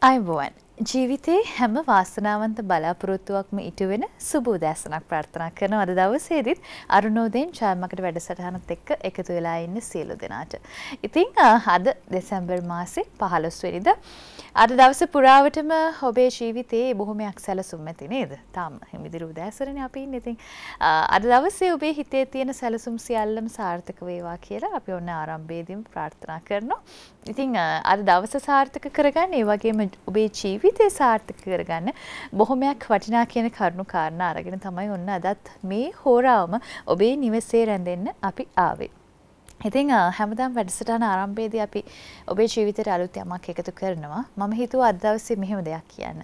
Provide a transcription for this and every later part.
අයිබුවන් ජීවිතේ හැම වාසනාවන්ත බලාපොරොත්තුවක්ම ඉටුවෙන සුබෝදෑසනක් ප්‍රාර්ථනා කරන අද දවසේදත් අරුණෝදයෙන් චායමකට වැඩසටහනත් එක්ක එකතු වෙලා ඉන්න සියලු දෙනාට. ඉතිං හද දෙසැම්බර් මාසේ පහලොස්වෙනිද. අද දවස පුරාවටම ඔබේ ජීවිතයේ බොහොමයක් සැලසුම් ඇති නේද තාම හිමිදිරු දෑසරන අපි ඉතිං අද දවසේ ඔබේ හිතේ තියෙන සැලසුම් සියල්ලම සාර්ථක වේවා කියලා අපි ඔන්න ආරම්භේදීම ප්‍රාර්ථනා කරනවා. ඉතිං අද දවස සාර්ථක කරගන්න ඒ වගේම ඔබේ ජීවිත ජීවිතය සාර්ථක කරගන්න බොහොමයක් වටිනා කියන කරුණු කාරණා අරගෙන තමයි ඔන්න අදත් මේ හෝරාවම ඔබේ නිවසේ රැඳෙන්න අපි ආවේ. ඉතින් හැමදාම් වැඩසටහන ආරම්භයේදී අපි ඔබේ ජීවිතයට අලුත් යමක් එකතු කරනවා. මම හිතුවා අද දවසේ මෙහෙම දෙයක් කියන්න.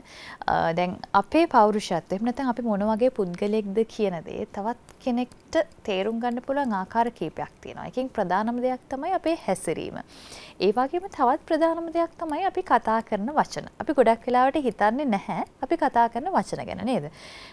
දැන් අපේ පෞරුෂත්වය එහෙම නැත්නම් අපි මොන වගේ පුද්ගලෙක්ද කියන දේ තවත් කෙනෙක්ට තේරුම් ගන්න පුළුවන් ආකාර කීපයක් තියෙනවා. එකකින් ප්‍රධානම දෙයක් තමයි අපේ හැසිරීම. ඒ වගේම තවත් ප්‍රධානම දෙයක් තමයි අපි කතා කරන වචන. අපි ගොඩක් වෙලාවට හිතන්නේ නැහැ අපි කතා කරන වචන ගැන නේද?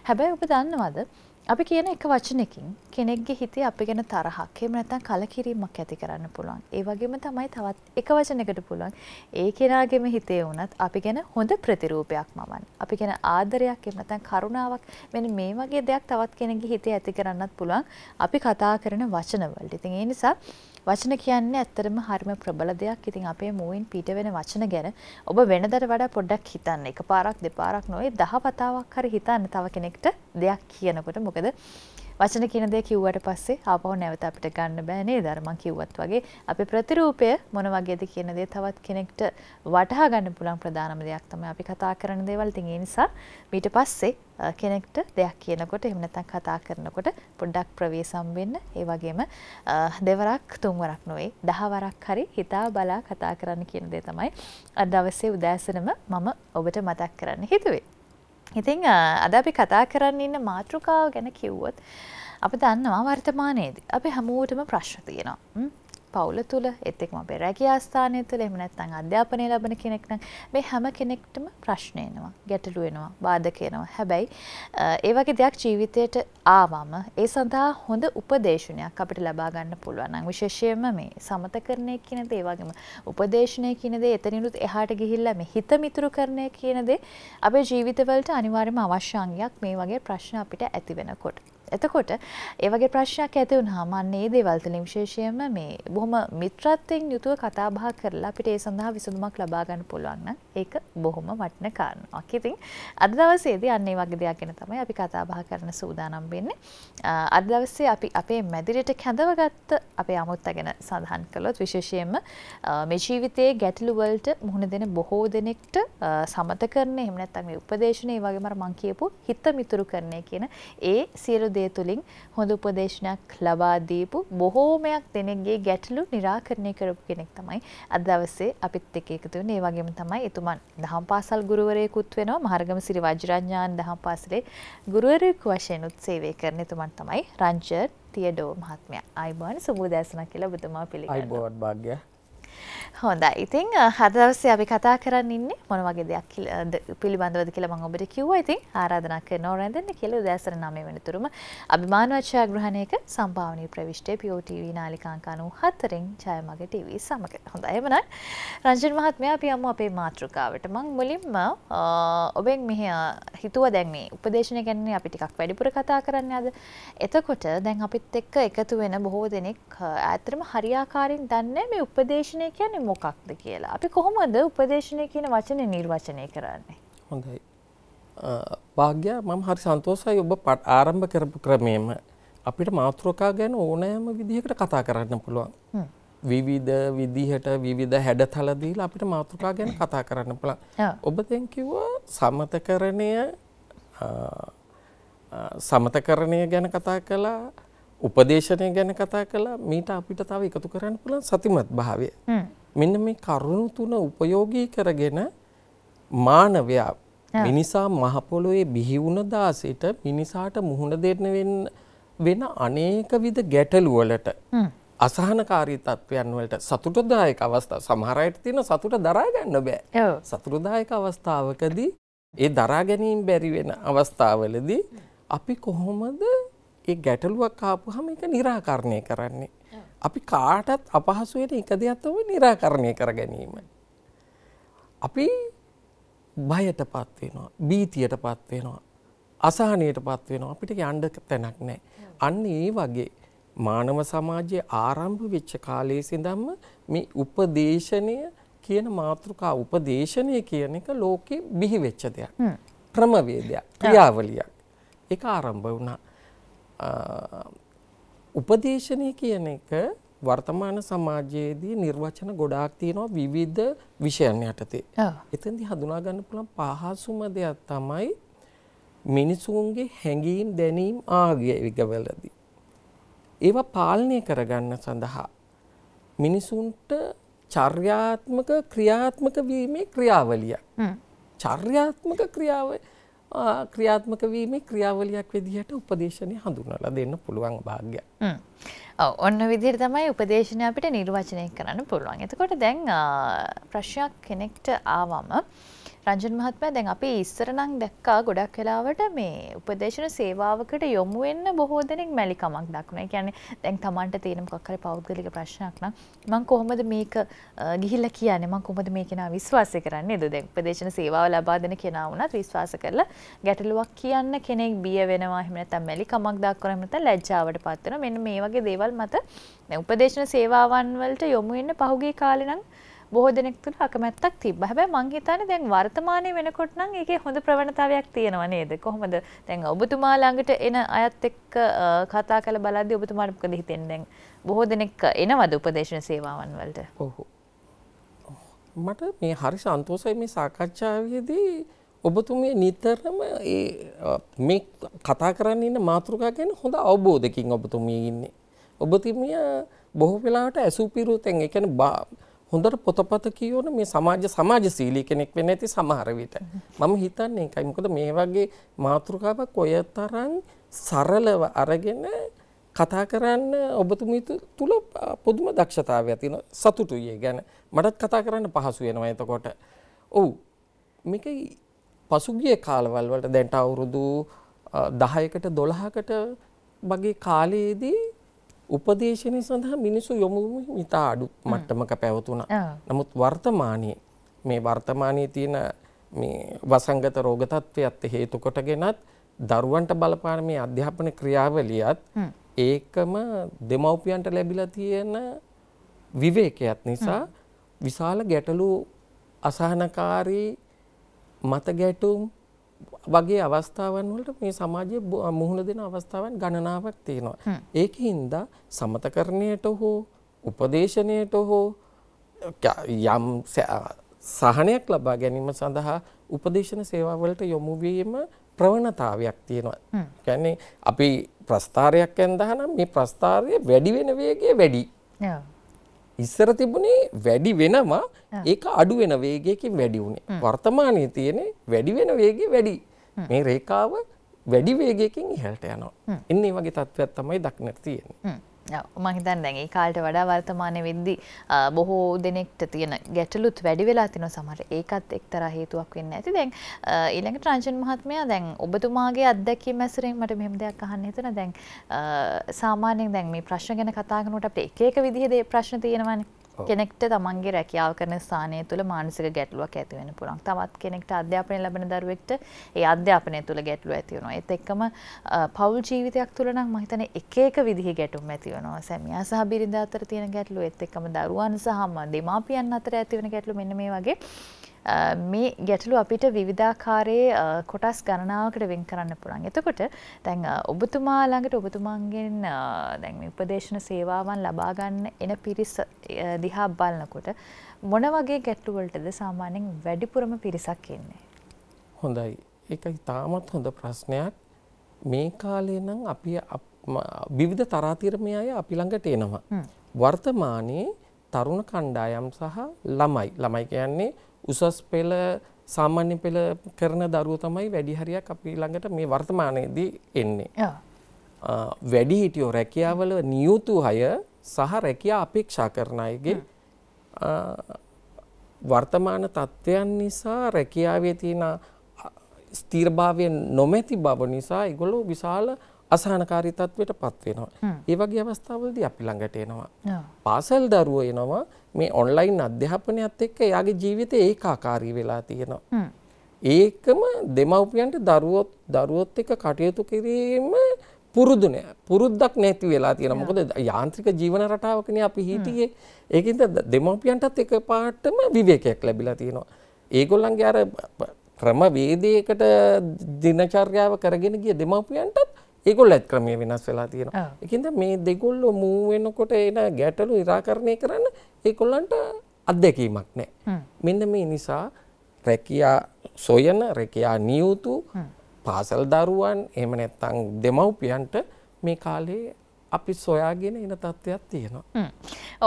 හැබැයි ඔබ දන්නවද අපි කියන එක වචනකින් කෙනෙක්ගේ හිතේ අපි ගැන තරහක් එහෙම නැත්නම් කලකිරීමක් ඇති කරන්න පුළුවන්. ඒ වගේම තමයි තවත් එක වචනයකට පුළුවන් ඒ කෙනාගේම හිතේ වුණත් අපි ගැන හොඳ ප්‍රතිරූපයක් මවන්න. අපි ගැන ආදරයක් එහෙම නැත්නම් කරුණාවක් මෙන්න මේ වගේ දෙයක් තවත් කෙනෙක්ගේ හිතේ ඇති කරන්නත් පුළුවන් අපි කතා කරන වචන වලට. ඉතින් ඒ නිසා වචන කියන්නේ ඇත්තටම හරිම ප්‍රබල දෙයක්. ඉතින් අපේ මූවෙන් පිට වෙන වචන ගැන ඔබ වෙනදට වඩා පොඩ්ඩක් හිතන්න. එකපාරක් දෙපාරක් නොවේ දහ වතාවක් හරි හිතන්න තව කෙනෙක්ට දෙයක් කියනකොට. මොකද වචන කියන දේ කිව්වට පස්සේ ආපහු නැවත අපිට ගන්න බෑ නේද? අර මං කිව්වත් වගේ අපේ ප්‍රතිරූපය මොන වගේද කියන දේ තවත් කෙනෙක්ට වටහා ගන්න පුළුවන් ප්‍රධානම දෙයක් තමයි අපි කතා කරන දේවල්. ඉතින් ඒ නිසා ඊට පස්සේ කෙනෙක්ට දෙයක් කියනකොට එහෙම නැත්නම් කතා කරනකොට පොඩ්ඩක් ප්‍රවේසම් වෙන්න ඒ වගේම දෙවරක් තුන්වරක් නොවේ දහවරක් හරි හිතා බලා කතා කරන්න කියන දේ තමයි අද දවසේ උදෑසනම මම ඔබට මතක් කරන්න හිතුවේ ඉතිං අද අපි කතා කරන්න ඉන්න මාතෘකාව ගැන කිව්වොත් අප දන්නවා වර්තමානයේද අපි හැමෝටම ප්‍රශ්න තියෙනවා පවුල තුළ එත් එක්ම අපේ රැකියා ස්ථානය තුළ එහෙම නැත්නම් අධ්‍යාපනය ලබන කෙනෙක් නම් මේ හැම කෙනෙක්ටම ප්‍රශ්න එනවා, ගැටලු එනවා, බාධක එනවා. හැබැයි ඒ වගේ දෙයක් ජීවිතයට ආවම ඒ සඳහා හොඳ උපදේශනයක් අපිට ලබා ගන්න පුළුවන්. විශේෂයෙන්ම මේ සමතකරණය කියන දේ, ඒ වගේම උපදේශනය කියන දේ එතනිනුත් එහාට ගිහිල්ලා මේ හිත මිතුරු කරණය කියන දේ අපේ ජීවිතවලට අනිවාර්යම අවශ්‍ය අංගයක් මේ වගේ ප්‍රශ්න අපිට ඇති වෙනකොට. එතකොට ඒවගේ ප්‍රශ්නයක් ඇති වුණා මන්නේ දේවල්තුලින් විශේෂයෙන්ම මේ බොහොම මිත්‍රත්වයෙන් යුතුව කතා බහ කරලා අපිට ඒ සඳහා විසඳුමක් ලබා ගන්න පුළුවන් නම් ඒක බොහොම වටින කාරණාවක්. ඉතින් අද දවසේදී අන්න ඒ වගේ දෙයක් ගැන තමයි අපි කතා බහ කරන්න සූදානම් වෙන්නේ. අද දවසේ අපි අපේ මැදිරියට කැඳවගත්ත අපේ අමුත්තා ගැන සඳහන් කළොත් විශේෂයෙන්ම මේ ජීවිතයේ ගැටලු වලට මුහුණ දෙන බොහෝ දෙනෙක්ට සමත කරන එහෙම නැත්නම් මේ උපදේශන ඒ වගේම අර මම කියපු හිත මිතුරු කරන්නේ කියන ඒ සියලු දේ තුලින් හොඳ උපදේශනයක් ලබා දීපු බොහෝමයක් දෙනෙක්ගේ ගැටලු निराකරණය කරපු කෙනෙක් තමයි අද දවසේ අපිත් එක්ක එකතු වෙන්නේ. ඒ වගේම තමයි එතුමන් දහම් පාසල් ගුරුවරයෙකුත් වෙනවා. මහරගම සිරි වජිරඥාන දහම් පාසලේ ගුරුවරයෙකු වශයෙන් උත් සේවය කරන එතුමන් තමයි රංජර් තියඩෝ මහත්මයා. ආයිබෝන් සුබෝදෑසනක් කියලා ඔබතුමා පිළිගන්නවා. ආයිබෝන් භාග්‍යය. හොඳයි ඉතින් හදවස්සේ අපි කතා කරන්න ඉන්නේ මොන වගේ දෙයක් පිළිබඳවද කියලා මම ඔබට කිව්වා. ඉතින් ආරාධනා කරනවා රැඳෙන්න කියලා උදෑසන 9 වෙනිතුරුම අභිමාන වචයාග්‍රහණයක සම්භාවනීය ප්‍රවිෂ්ටයේ POTV නාලිකාංක 94න් ජයමගේ TV සමග. හොඳයි එමනම් රංජන් මහත්මයා අපි යමු අපේ මාතෘකාවට. මම මුලින්ම ඔබෙන් මෙහි හිතුවා දැන් මේ උපදේශනය ගැන අපි ටිකක් වැඩිපුර කතා කරන්න අද. එතකොට දැන් අපිත් එක්ක එකතු වෙන බොහෝ දෙනෙක් ඇත්තටම හරියාකාරයෙන් දන්නේ මේ උපදේශනය කියන්නේ මොකක්ද කියලා. අපි කොහොමද උපදේශනය කියන වචනේ නිර්වචනය කරන්නේ? හොඳයි. භාග්‍ය මම හරි සන්තෝසයි ඔබ ආරම්භ කරපු ක්‍රමෙම අපිට මාතෘකා ගැන ඕනෑම විදිහකට කතා කරන්න පුළුවන්. විවිධ විදිහට විවිධ හැඩතල දීලා අපිට මාතෘකා ගැන කතා කරන්න පුළුවන්. ඔබ දැන් කිව්වා සමතකරණය සමතකරණය ගැන කතා කළා උපදේශනය ගැන කතා කළා මීට අපිට තව එකතු කරන්න පුළුවන් සතිමත් භාවය. මෙන්න මේ කරුණු තුන උපයෝගී කරගෙන මානවයා මිනිසා මහ පොළොවේ බිහි වුණ දාසෙට මිනිසාට මුහුණ දෙන්න වෙන්න වෙන අනේක විද ගැටලු වලට අසහනකාරී තත්ත්වයන් වලට සතුටදායක අවස්ථා සමහර අයට තියෙන සතුට දරා ගන්න බෑ. සතුටදායක අවස්ථාවකදී ඒ දරා ගැනීම බැරි වෙන අවස්ථාවලදී අපි කොහොමද ඒ ගැටලුවක් ආපුහම එක निराකරණය කරන්නේ. අපි කාටත් අපහසු වෙන එක දෙයක් තමයි निराකරණය කර ගැනීම. අපි බයටපත් වෙනවා, බීතියටපත් වෙනවා, අසහනයටපත් වෙනවා. අපිට යන්න තැනක් නැහැ. අන්න ඒ වගේ මානව සමාජයේ ආරම්භ වෙච්ච කාලයේ සිඳන්ම මේ උපදේශනය කියන මාතෘකා උපදේශනය කියන එක ලෝකෙ බිහි වෙච්ච දෙයක්. ක්‍රමවේදයක්, ක්‍රියාවලියක්. ඒක ආරම්භ වුණා. උපදේශනය කියන එක වර්තමාන සමාජයේදී නිර්වචන ගොඩාක් තියෙනවා විවිධ විෂයන් යටතේ. එතෙන්දී හඳුනා ගන්න පුළුවන් පහසුම දෙයක් තමයි මිනිසුන්ගේ හැඟීම් දැනීම් ආගයවලදී. ඒවා පාලනය කරගන්න සඳහා මිනිසුන්ට චර්යාත්මක ක්‍රියාත්මක වීමේ ක්‍රියාවලිය. චර්යාත්මක ක්‍රියාවලිය ක්‍රියාත්මක වීමේ ක්‍රියාවලියක් විදිහට උපදේශනය හඳුන්වලා දෙන්න පුළුවන් භාග්‍යයක්. ඔව් ඔන්න විදිහට තමයි උපදේශනය අපිට නිර්වචනය කරන්න පුළුවන්. එතකොට දැන් ප්‍රශ්නයක් කෙනෙක්ට ආවම රංජන් මහත්මයා දැන් අපි ඉස්සර නම් දැක්කා ගොඩක් වෙලාවට මේ උපදේශන සේවාවකට යොමු වෙන්න බොහෝ දෙනෙක් මැලිකමක් දක්වනවා. ඒ කියන්නේ දැන් Tamanට තියෙන මොකක් හරි පෞද්ගලික ප්‍රශ්නයක් නම් මම කොහොමද මේක ගිහිල්ලා කියන්නේ? මම කොහොමද මේ කෙනා විශ්වාසය කරන්නේ? නේද? දැන් උපදේශන සේවාව ලබා දෙන කෙනා වුණත් විශ්වාස කරලා ගැටලුවක් කියන්න කෙනෙක් බිය වෙනවා. එහෙම නැත්නම් මැලිකමක් දක්වනවා. එහෙම නැත්නම් ලැජ්ජාවටපත් වෙනවා. මෙන්න මේ වගේ දේවල් මත දැන් උපදේශන සේවාවන් වලට යොමු වෙන්න පහුගිය කාලේ නම් බොහෝ දෙනෙක් තුළ අකමැත්තක් තිබ්බා. හැබැයි මං හිතන්නේ දැන් වර්තමානයේ වෙනකොට නම් ඒකේ හොඳ ප්‍රවණතාවයක් තියෙනවා නේද? කොහොමද දැන් ඔබතුමා ළඟට එන අයත් එක්ක කතා කරලා බලද්දී ඔබතුමාට මොකද හිතෙන්නේ දැන්? බොහෝ දෙනෙක් එනවද උපදේශන සේවාවන් වලට? ඔව්. මට මේ හරි සන්තෝසයි මේ සාකච්ඡාවේදී ඔබතුමිය නිතරම මේ කතා කරන්න ඉන්න මාතෘකා ගැන හොඳ අවබෝධකින් ඔබතුමිය ඉන්නේ. ඔබතුමිය බොහෝ වෙලාවට ඇසුපිරුතෙන් ඒ කියන්නේ හොඳට පොතපත කියවන මේ සමාජ සමාජශීලී කෙනෙක් වෙන්න ඇති සමහර විට. මම හිතන්නේ ඒකයි. මොකද මේ වගේ මාතෘකාවක් ඔය තරම් සරලව අරගෙන කතා කරන්න ඔබතුමී තුල පුදුම දක්ෂතාවයක් තියෙනවා. සතුටුයි ඒ ගැන. මටත් කතා කරන්න පහසු වෙනවා එතකොට. ඔව්. මේක පසුගිය කාලවල වලට දැන්ට අවුරුදු 10කට 12කට වගේ කාලයේදී උපදේශනය සඳහා මිනිසු යොමුම ඉතා අඩු මට්ටමක පැවතුනා. නමුත් වර්තමානයේ මේ වර්තමානයේ තියෙන මේ වසංගත රෝග තත්ත්වයත් හේතු කොටගෙනත් දරුවන්ට බලපාන මේ අධ්‍යාපන ක්‍රියාවලියත් ඒකම දෙමව්පියන්ට ලැබිලා තියෙන විවේකයක් නිසා විශාල ගැටලු අසහනකාරී මත ගැටුම් වගේ අවස්ථාවන් වලට මේ සමාජයේ මුහුණ දෙන අවස්ථාවන් ගණනාවක් තියෙනවා. ඒකින්ද සමතකරණයට හෝ උපදේශණයට හෝ යම් සහනයක් ලබා ගැනීම සඳහා උපදේශන සේවාවලට යොමු වීම ප්‍රවණතාවයක් තියෙනවා. කියන්නේ අපි ප්‍රස්ථාරයක් ඇඳහනම් මේ ප්‍රස්ථාරය වැඩි වෙන වේගය වැඩි. ඉස්සර තිබුණේ වැඩි වෙනවා ඒක අඩු වෙන වේගයකින් වැඩි වුණේ වර්තමානයේ තියෙන වැඩි වෙන වේගය වැඩි මේ රේඛාව වැඩි වේගයකින් ඉහළට යනවා එන්න මේ වගේ තත්ත්වයක් තමයි දක්නට තියෙන්නේ මහිතන් දැන් ඒ කාලට වඩා වර්තමානය වෙද්දි බොහෝ දෙනෙක්ට තියෙන ගැටලුත් වැඩි වෙලා තිනො සමහර ඒකත් එක්තරා හේතුවක් වෙන්න ඇති දැන් ඊළඟට රංජන් මහත්මයා දැන් ඔබතුමාගේ අත්දැකීම් ඇසුරෙන් මට මෙහෙම දෙයක් අහන්න හිතන දැන් සාමාන්‍යයෙන් දැන් මේ ප්‍රශ්න ගැන කතා කරනකොට අපිට එක එක විදිහේ ප්‍රශ්න තියෙනවානේ කෙනෙක්ට තමන්ගේ රැකියාව කරන ස්ථානය තුළ මානසික ගැටලුවක් ඇතිවෙන පුළන් තවත් කෙනෙක්ට අධ්‍යාපනය ලබන දරුවෙක්ට ඒ අධ්‍යාපනය තුළ ගැටලු ඇතිවුණවා එත් එක්කම පවල් ජීවිතයක් තුළ නම් මහිතන එකක විදිහි ගැටුම් ඇතිවනවා සැමියා සහ බිරිඳ අතර තියෙන ගැටලු එත් එක්කම දරුවන් සහම දෙමාපියන් අතර ඇතිවන ගැටලු මෙන්න මේ වගේ මේ ගැටලු අපිට විවිධාකාරයේ කොටස් ගණනාවකට වෙන් කරන්න පුළුවන්. එතකොට දැන් ඔබතුමා ළඟට ඔබතුමන්ගෙන් දැන් මේ උපදේශන සේවාවන් ලබා ගන්න එන පිරිස දිහා බලනකොට මොන වගේ ගැටලු වලටද සාමාන්‍යයෙන් වැඩිපුරම පිරිසක් ඉන්නේ? හොඳයි. ඒකයි තාමත් හොඳ ප්‍රශ්නයක්. මේ කාලේ නම් අපි විවිධ තරාතිරමය අය අපි ළඟට එනවා. වර්තමානයේ තරුණ කණ්ඩායම් සහ ළමයි. ළමයි කියන්නේ උසස් පෙළ සාමාන්‍ය පෙළ කරන දරුවෝ තමයි වැඩි හරියක් අපි ළඟට මේ වර්තමානයේදී එන්නේ. වැඩි හිටියෝ රැකියාවල නියුතු අය සහ රැකියා අපේක්ෂා කරන අයගේ වර්තමාන තත්ත්වයන් නිසා රැකියාවේ තියෙන ස්ථීරභාවය නොමැති බව නිසා ඒගොල්ලෝ විශාල අසහනකාරී තත්වයට පත් වෙනවා. ඒ වගේ අවස්ථාවලදී අපි ළඟට එනවා. පාසල් දරුවෝ එනවා මේ ඔන්ලයින් අධ්‍යාපනයත් එක්ක එයාගේ ජීවිතේ ඒකාකාරී වෙලා තියෙනවා. ඒකම දෙමව්පියන්ට දරුවොත් දරුවොත් එක්ක කටයුතු කිරීම පුරුදු නෑ පුරුද්දක් නැති වෙලා තියෙන මොකද යාන්ත්‍රික ජීවන රටාවකනේ අපි හිටියේ ඒකින්ද දෙමව්පියන්ටත් එකපාරටම විවේකයක් ලැබිලා තියෙනවා ඒගොල්ලන්ගේ අර ක්‍රම වේදයකට දිනචර්යාව කරගෙන ගිය දෙමව්පියන්ටත් ඒගොල්ලත් ක්‍රමය වෙනස් වෙලා තියෙනවා. ඒකින්ද මේ දෙගොල්ලෝ මූ වෙනකොට එන ගැටලු निराකරණය කරන්න ඒගොල්ලන්ට අත්දැකීමක් නැහැ. මෙන්න මේ නිසා රැකියා සොයන රැකියා නියුතු පාසල් දරුවන් එහෙම නැත්නම් දෙමව්පියන්ට මේ කාලේ අපි සොයාගෙන එන තත්ත්වයක් තියෙනවා.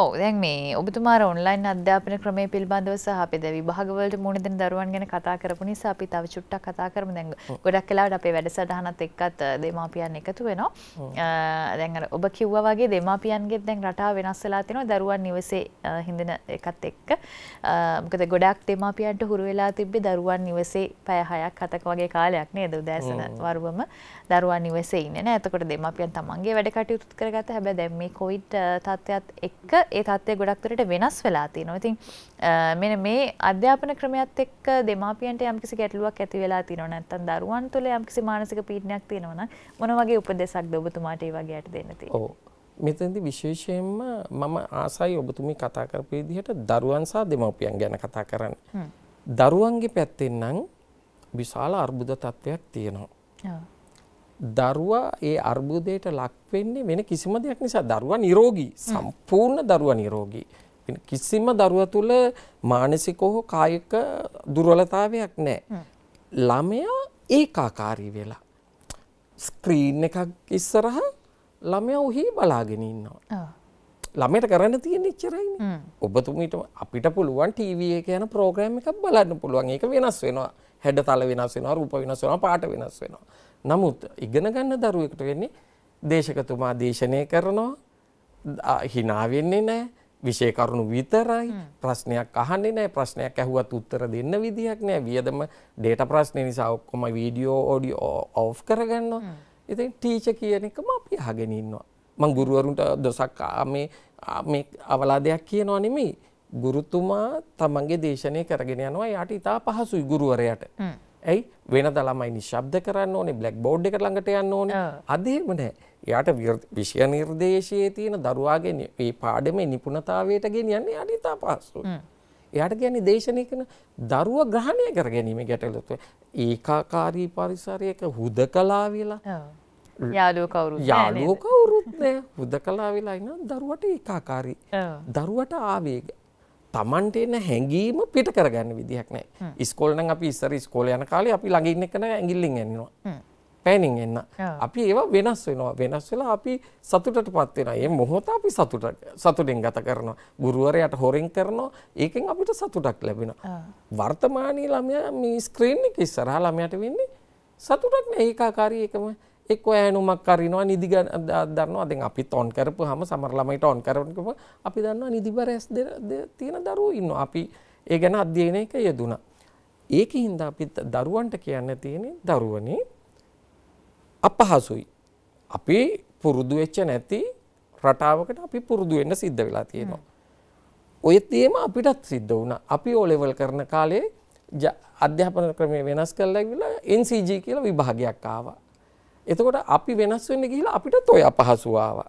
ඔව් දැන් මේ ඔබතුමා ඔන්ලයින් අධ්‍යාපන ක්‍රමය පිළිබඳව සහ අපි දැන් විභාගවලට මුහුණ දෙන දරුවන් ගැන කතා කරපු නිසා අපි තව චුට්ටක් කතා කරමු. දැන් ගොඩක් වෙලාවට අපේ වැඩසටහනත් එක්කත් දෙමාපියන් එකතු වෙනවා. දැන් අර ඔබ කිව්වා වගේ දෙමාපියන්ගෙත් දැන් රටාව වෙනස් වෙලා තියෙනවා දරුවන් නිවසේ හිඳින එකත් එක්ක. මොකද ගොඩක් දෙමාපියන්ට හුරු වෙලා තිබ්බේ දරුවන් නිවසේ පැය 6ක් 7ක වගේ කාලයක් නේද උදෑසන වරුවම දරුවන් නිවසේ ඉන්නේ නැහැ. එතකොට දෙමාපියන් තමන්ගේ වැඩ කටයුතු මතත් කරගත හැබැ දැම් මේ කොයිඩ් තත්ත්වයක්ත් එක්ක ඒ තත්ත්වය ගොඩක්තරට වෙනස් වෙලා තියෙනවා ඉතින් මෙන මේ අධ්‍යාපන ක්‍රමයක්ත් එක් දෙමාපියන්ට යම්කිසි ගැටලුවක් ඇති වෙලා තිනො නැත්තන් දරුවන් තුළ යම්කිසි මානසික පීටනයක් තියෙනවන මොන වගේ උපදෙසක් ඔබතුමාට වගේ යට දෙන්නති ඕ මෙතැදි විශේෂයෙන්ම මම ආසයි ඔබතුමි කතා කරපු විදිහට දරුවන් සහ දෙමව්පියන් ගැන කතා කරන්න. දරුවන්ගේ පැත්තෙන් නම් විශාල අර්බුද තත්ත්වයක් තියෙනවා. දරුවා ඒ අර්බුදයට ලක් වෙන්නේ වෙන කිසිම දෙයක් නිසා දරුවා නිරෝගී සම්පූර්ණ දරුවා නිරෝගී කිසිම දරුවා තුල මානසික හෝ කායික දුර්වලතාවයක් නැහැ ළමයා ඒකාකාරී වෙලා ස්ක්‍රීන් එකක් ඉස්සරහ ළමයා උහි බලාගෙන ඉන්නවා ළමයට කරන්න තියෙන ඉච්චරයිනේ ඔබතුමීට අපිට පුළුවන් ටීවී එක යන ප්‍රෝග්‍රෑම් එකක් බලන්න පුළුවන් ඒක වෙනස් වෙනවා හැඩතල වෙනස් වෙනවා රූප වෙනස් වෙනවා පාට වෙනස් වෙනවා නමුත් ඉගෙන ගන්න දරුවෙකුට වෙන්නේ දේශකතුමා දේශනය කරනවා hina වෙන්නේ නැහැ විෂය කරුණු විතරයි ප්‍රශ්නයක් අහන්නේ නැහැ ප්‍රශ්නයක් ඇහුවත් උත්තර දෙන්න විදිහක් නැහැ වියදම ඩේටා ප්‍රශ්න නිසා ඔක්කොම වීඩියෝ ඔඩියෝ ඔෆ් කරගන්නවා ඉතින් ටීචර් කියන එකම අපි අහගෙන ඉන්නවා මම ගුරුවරුන්ට දොසක් මේ මේ අවලාදයක් කියනවා නෙමෙයි ගුරුතුමා තමන්ගේ දේශනය කරගෙන යනවා යාට ඉතා පහසුයි ගුරුවරයාට ඇයි වෙනද ළමයි නිශ්ශබ්ද කරන්න ඕනේ බ්ලැක් බෝඩ් එකට ළඟට යන්න ඕනේ. අද එහෙම නැහැ. එයාට විෂය නිර්දේශයේ තියෙන දරුවාගේ මේ පාඩමේ නිපුණතාවයට ගෙනියන්නේ යාට ඉතා පහසුයි. එයාට කියන්නේ දේශනය කරන දරුව ග්‍රහණය කර ගැනීම ගැටලුව. ඒකාකාරී පරිසරයක හුදකලා වෙලා යාළුවෝ කවුරුත් යාළුවෝ කවුරුත් නෑ හුදකලා වෙලා ඉන්න දරුවට ඒකාකාරී. දරුවට ආවේග තමන්ට එන හැඟීම පිට කරගන්න විදිහක් නෑ ඉස්කෝලන අපි ඉස්සර ස්කෝල යන කාලේ අපි ළඟින්න කන ඇගිල්ලින් එන්නවා පැනින් එන්න අපි ඒවා වෙනස් වෙනවා වෙනස් වෙලා අපි සතුටට පත්වෙන ඒ මොහොත අපි සතුට සතුටින් ගත කරනවා ගුරුවරයට හොරෙන් කරනවා ඒකෙන් අපිට සතුටක් ලැබෙන වර්තමානී ළමය මේ ස්ක්‍රීන් එක ඉස්සරහා ළමයට වෙන්නේ සතුටක් නෑ ඒකාකාරී එකම එක් ඇනුමක් කරනවා නිදි දන්නවා අද අපි තොන් කරපු හම සමරලමයි ටොන් කරනකම අපි දන්නවා නිදිබරැස් තියෙන දරුව ඉන්න අපි ඒ ගැන අධ්‍යයන එක යෙදුණ. ඒක හින්ද අපි දරුවන්ට කියන්න තියෙන දරුවන අපහසුයි. අපි පුරුදුවෙච්ච නැති රටාවකට අපි පුරුදුවෙන්න සිද්ධ වෙලා තියෙනවා. ඔය තියම අපිටත් සිද්ධ වුණ අපි ඕලෙවල් කරන කාලේ අධ්‍යාපන ක්‍රමය වෙනස් කරලා ඇවිලා NCG කියලා විභාගයක් ආවා එතකොට අපි වෙනස් වෙන්න ගිහිලා අපිටත් ඔය අපහසුව ආවා.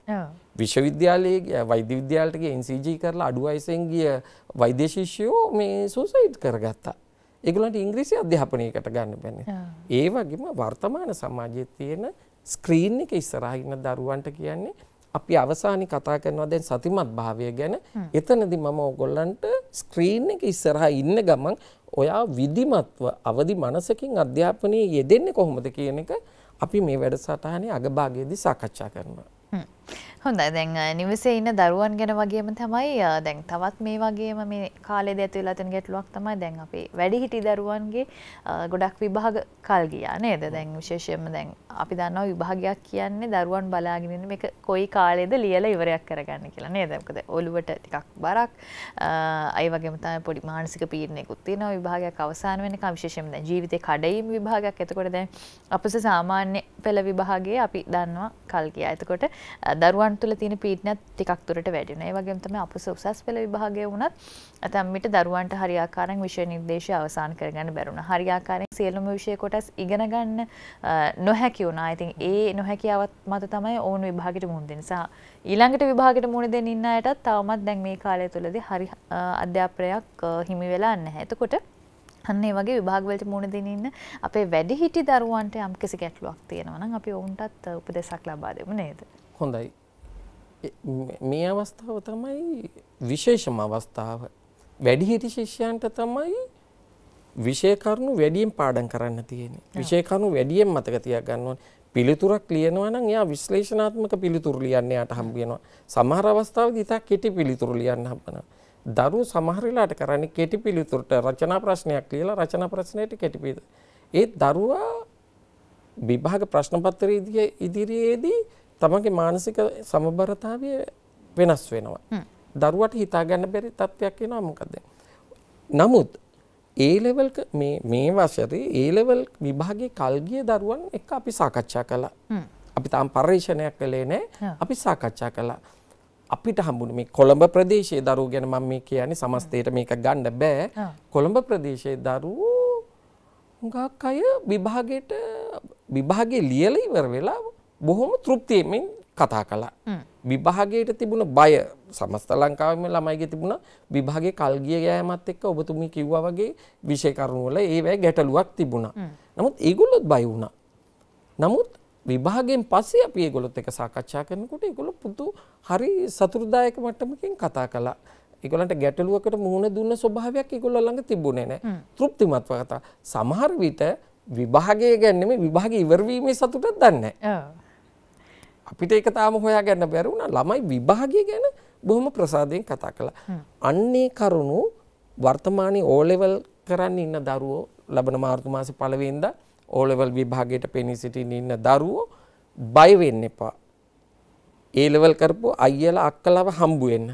විශ්වවිද්‍යාලයේ වෛද්‍ය විද්‍යාලයට ගිය NCG කරලා අඩු වයසෙන් ගිය වෛද්‍ය ශිෂ්‍යයෝ මේ සුසයිඩ් කරගත්තා. ඒගොල්ලන්ට ඉංග්‍රීසි අධ්‍යාපනයකට ගන්න බැන්නේ. ඒ වගේම වර්තමාන සමාජයේ තියෙන ස්ක්‍රීන් එක ඉස්සරහා ඉන්න දරුවන්ට කියන්නේ අපි අවසානයේ කතා කරනවා දැන් සතිමත් භාවය ගැන. එතනදී මම ඕගොල්ලන්ට ස්ක්‍රීන් එක ඉස්සරහා ඉන්න ගමන් ඔයා විධිමත්ව අවදි මනසකින් අධ්‍යාපනයේ යෙදෙන්නේ කොහොමද කියන එක අපි මේ වැඩසටහනේ අගභාගයේදී සාකච්ඡා කරනවා. හොඳයි දැන් නිවසේ ඉන්න දරුවන් ගැන වගේම තමයි දැන් තවත් මේ වගේම මේ කාලෙදී ඇති වෙලා තියෙන ගැටලුවක් තමයි දැන් අපි වැඩිහිටි දරුවන්ගේ ගොඩක් විභාග කල් ගියා නේද? දැන් විශේෂයෙන්ම දැන් අපි දන්නවා විභාගයක් කියන්නේ දරුවන් බලාගෙන ඉන්න මේක කොයි කාලෙද ලියලා ඉවරයක් කරගන්න කියලා නේද? මොකද ඔළුවට ටිකක් බරක් අය වගේම තමයි පොඩි මානසික පීඩනයකුත් තියෙනවා විභාගයක් අවසන් වෙනකම් විශේෂයෙන්ම දැන් ජීවිතේ කඩයිම් විභාගයක්. එතකොට දැන් අපස සාමාන්‍ය පෙළ විභාගයේ අපි දන්නවා කල් ගියා. එතකොට දරුවන් තුළ තියෙන පීඩනයත් ටිකක් දුරට වැඩි වෙනවා. ඒ වගේම තමයි අපස උසස් පෙළ විභාගයේ වුණත් ඇතැම් විට දරුවන්ට හරියාකාරයෙන් විෂය නිර්දේශය අවසන් කරගන්න බැරුණා. හරියාකාරයෙන් සියලුම විෂය කොටස් ඉගෙන ගන්න නොහැකි වුණා. ඉතින් ඒ නොහැකියාවත් මත තමයි ඕන විභාගෙට මුහුණ දෙන්නේ. නිසා ඊළඟට විභාගෙට මුහුණ දෙන්න ඉන්න අයටත් තවමත් දැන් මේ කාලය තුළදී හරි අධ්‍යාපනයක් හිමි වෙලා නැහැ. එතකොට අන්න ඒ වගේ විභාගවලට මුහුණ දෙන ඉන්න අපේ වැඩිහිටි දරුවන්ට යම්කිසි ගැටලුවක් තියෙනවා නම් අපි ඔවුන්ටත් උපදෙසක් ලබා දෙමු නේද? හොඳයි. මේ අවස්ථාව තමයි විශේෂම අවස්ථාව. වැඩිහිටි ශිෂ්‍යයන්ට තමයි විෂය කරුණු වැඩියෙන් පාඩම් කරන්න තියෙන්නේ. විෂය කරුණු වැඩියෙන් මතක තියා ගන්න ඕනේ. පිළිතුරක් ලියනවා නම් එයා විශ්ලේෂණාත්මක පිළිතුරු ලියන්න යාට හම්බ වෙනවා. සමහර අවස්ථාවලදී ඉතා කෙටි පිළිතුරු ලියන්න හම්බ දරු සමහර වෙලාවට කරන්නේ කෙටි පිළිතුරට රචනා ප්‍රශ්නයක් ලියලා රචනා ප්‍රශ්නයට කෙටි පිළිතුර. ඒ දරුවා විභාග ප්‍රශ්න පත්‍රය ඉදිරියේදී තමන්ගේ මානසික සමබරතාවය වෙනස් වෙනවා. දරුවට හිතා ගන්න බැරි තත්ත්වයක් එනවා මොකද. නමුත් ඒලෙවල් මේ මේ වශරේ ඒලෙවල් විභාගේ කල්ගිය දරුවන් එක අපි සාකච්ඡා කළා. අපි තාම පර්යේෂණයක් කළේ නෑ. අපි සාකච්ඡා කළා. අපිට හම්බුණ මේ කොළඹ ප්‍රදේශයේ දරුවෝ ගැන මම මේ කියන්නේ සමස්තයට මේක ගන්න බෑ. කොළඹ ප්‍රදේශයේ දරුවෝ හුඟක් අය විභාගයට විභාගේ ලියලා ඉවර වෙලා බොහොම තෘප්තියමින් කතා කළා. විභාගයට තිබුණ බය සමස්ත ලංකාවම ළමයිගේ තිබුණ විභාගේ කල්ගිය ගෑමත් එක්ක ඔබතුමී කිව්වා වගේ විෂය කරුණු වල ඒවැ ගැටලුවක් තිබුණා. නමුත් ඒගොල්ලොත් බය වුණා. නමුත් විභාගයෙන් පස්සේ අපි ඒගොල්ලොත් එක්ක සාකච්ඡා කරනකොට ඒගොල්ලෝ පුදු හරි සතුටුදායක මට්ටමකින් කතා කළා. ඒගොල්ලන්ට ගැටලුවකට මුහුණ දුන්න ස්වභාවයක් ඒගොල්ලෝ ළඟ තිබුණේ නැහැ. තෘප්තිමත්ව කතා. සමහර විට විභාගය ගැන නෙමෙයි විභාගය ඉවර වීමේ සතුටක් දන්නේ නැහැ. අපිට ඒක තාම හොයාගන්න බැරි වුණා. ළමයි විභාගය ගැන බොහොම ප්‍රසාදයෙන් කතා කළා. අන්නේ කරුණු වර්තමානයේ O level කරන්න ඉන්න දරුවෝ ලබන මාර්තු මාසේ පළවෙනිදා O level විභාගයට පෙනී සිටින ඉන්න දරුවෝ බය වෙන්න එපා. ඒ ලෙවල් කරපු අයියලා අක්කලාව හම්බු වෙන්න.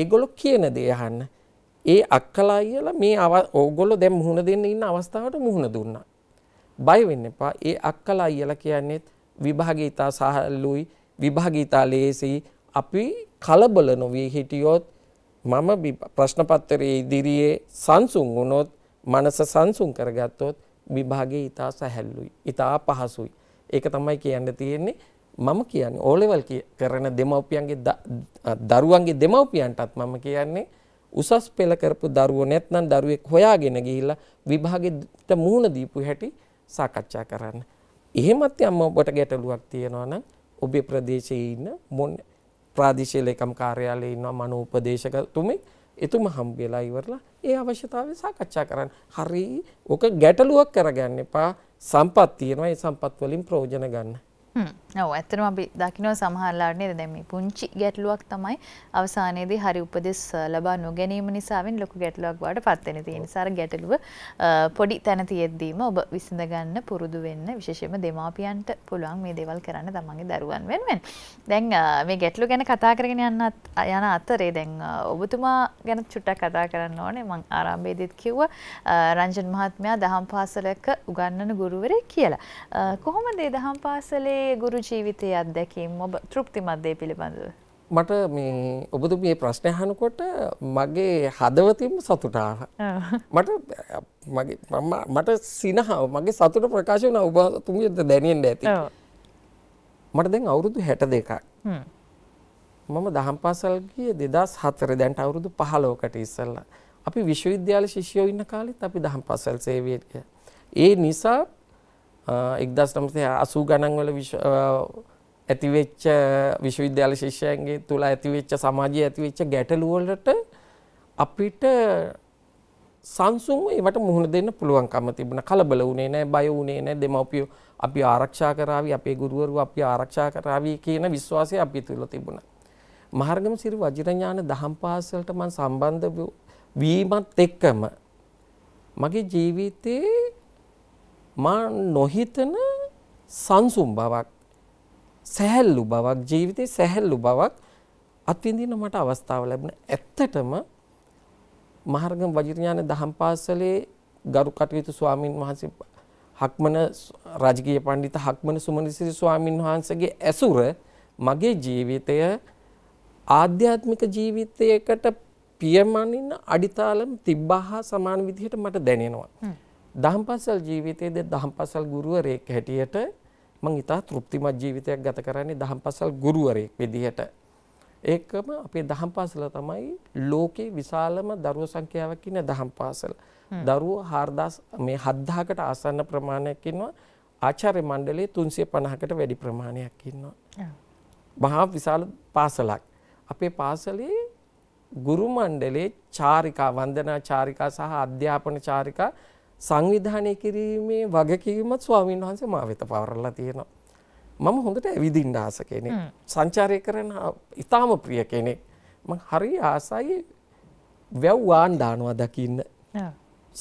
ඒගොල්ලෝ කියන දේ අහන්න. ඒ අක්කලා අයියලා මේ ඕගොල්ලෝ දැන් මුහුණ දෙන්න ඉන්න අවස්ථාවට මුහුණ දුන්නා. බය වෙන්න එපා. ඒ අක්කලා අයියලා කියන්නේත් විභාගය ඉතා සහල්ලුයි විභාගය ඉතා ලේසියි අපි කලබල නොවී හිටියොත් මම ප්‍රශ්න පත්‍රයේ ඉදිරියේ සංසුන් වුණොත් මනස සංසුන් කරගත්තොත් විභාගය ඉතා සැහැල්ලුයි ඉතා පහසුයි ඒක තමයි කියන්න තියෙන්නේ මම කියන්නේ ඕලෙවල් කරන දෙමව්පියන්ගේ දරුවන්ගේ දෙමව්පියන්ටත් මම කියන්නේ උසස් පෙළ කරපු දරුවෝ නැත්නම් දරුවෙක් හොයාගෙන ගිහිල්ලා විභාගෙට මුහුණ දීපු හැටි සාකච්ඡා කරන්න එහෙමත් යම් ඔබට ගැටලුවක් තියෙනවා නම් ඔබේ ප්‍රදේශයේ ඉන්න මොන ප්‍රාදේශීය ලේකම් කාර්යාලයේ ඉන්න මනෝපදේශකතුමෙක් එතුම හම්බ වෙලා ඉවරලා ඒ අවශ්‍යතාවය සාකච්ඡා කරන්න. හරි ඔක ගැටලුවක් කරගන්න එපා. සම්පත් තියෙනවා. ඒ සම්පත් වලින් ප්‍රයෝජන ගන්න. හ්ම්. ඔව ඇත්තටම අපි දකිනවා සමහරලාට නේද දැන් මේ පුංචි ගැටලුවක් තමයි අවසානයේදී හරි උපදෙස් ලබා නොගැනීම නිසාවෙන් ලොකු ගැටලුවක් වඩ පත් වෙන තියෙන නිසා අර ගැටලුව පොඩි තැන තියෙද්දීම ඔබ විසඳ ගන්න පුරුදු වෙන්න විශේෂයෙන්ම දෙමාපියන්ට පුළුවන් මේ දේවල් කරන්න තමන්ගේ දරුවන් වෙනුවෙන්. දැන් මේ ගැටලු ගැන කතා කරගෙන යන යන අතරේ දැන් ඔබතුමා ගැන චුට්ටක් කතා කරන්න ඕනේ මම ආරම්භයේදීත් කිව්වා රංජන් මහත්මයා දහම් පාසලක උගන්වන ගුරුවරයෙක් කියලා. කොහොමද දහම් පාසලේ ගුරු ජීවිතය අත්දැකීම් ඔබ තෘප්තිමත් දේ පිළිබඳව. මට මේ ඔබතු මේ ප්‍රශ්නය හනකොට මගේ හදවතින්ම සතුටාව. මට මට සිනහාව මගේ සතුට ප්‍රකාශ වන ඔබතුමිය දැනෙන්ට ඇති. මට දැන් අවුරුදු හැට දෙකක්. මම දහම් පාසල්ගිය දෙදස් හතර දැන්ට අවුරුදු පහලෝකට ඉස්සල්ලා. අපි විශ්වවිද්‍යාල ශිෂ්‍යෝ ඉන්න කාලෙත් අපි දහම් පසල් සේවයට. ඒ නිසා එක්දස් නම්සේ අසූ ගණන්වල ඇතිවෙච්ච විශ්වවිද්‍යාල ශිෂ්‍යයන්ගේ තුළ ඇතිවෙච්ච සමාජය ඇතිවෙච්ච ගැටලුවලට අපිට සංසුන්ව ඒවට මුහුණ දෙන්න පුළුවන්කම තිබුණ කලබල වුණේ නෑ බය වුණේ නෑ දෙමව්පියෝ අපි ආරක්ෂා කරાવી අපේ ගුරුවරු අපි ආරක්ෂා කරાવી කියන විශ්වාසය අපි තුල තිබුණා. මහර්ගම සිරි වජිරඥාන දහම් පාසලට මම සම්බන්ධ වීමත් එක්කම මගේ ජීවිතේ මා නොහිතන සංසුම් බවක් සැහැල්ලු බවක් ජීවිතේ සැහැල්ලු බවක් අත්විඳින්න මට අවස්ථාව ලැබුණ. ඇත්තටම මහර්ගම වජිරඥාන දහම් පාසලේ ගරු කටයුතු ස්වාමින් වහන්සේ හක්මන රාජකීය පඬිත හක්මන සුමනසිරි ස්වාමින් වහන්සේගේ ඇසුර මගේ ජීවිතය ආධ්‍යාත්මික ජීවිතයකට පියමනින් අඩිතාලම් තිබ්බා හා සමාන විදිහට මට දැනෙනවා. දහම් පාසල් ජීවිතයේද දහම් පාසල් ගුරුවරයෙක් හැටියට මම ඉතා තෘප්තිමත් ජීවිතයක් ගත කරන්නේ දහම් පාසල් ගුරුවරයෙක් විදිහට. ඒකම අපේ දහම් පාසල තමයි ලෝකේ විශාලම දරුවෝ සංඛ්‍යාවක් ඉන්න දහම් පාසල. දරුවෝ 4000 මේ 7000කට ආසන්න ප්‍රමාණයක් ඉන්නවා. ආචාර්ය මණ්ඩලයේ 350කට වැඩි ප්‍රමාණයක් ඉන්නවා. මහා විශාල පාසලක්. අපේ පාසලේ ගුරු මණ්ඩලයේ චාරිකා වන්දනා චාරිකා සහ අධ්‍යාපන චාරිකා සංවිධානය කිරීමේ වගකීමත් ස්වාමීන් වහන්සේ මා වෙත පවරලා තියෙනවා. මම හොඳට ඇවිදින්න ආස කෙනෙක්. සංචාරය කරන ඉතාම ප්‍රිය කෙනෙක්. මම හරි ආසයි වැව් වාන් දානවා දකින්න.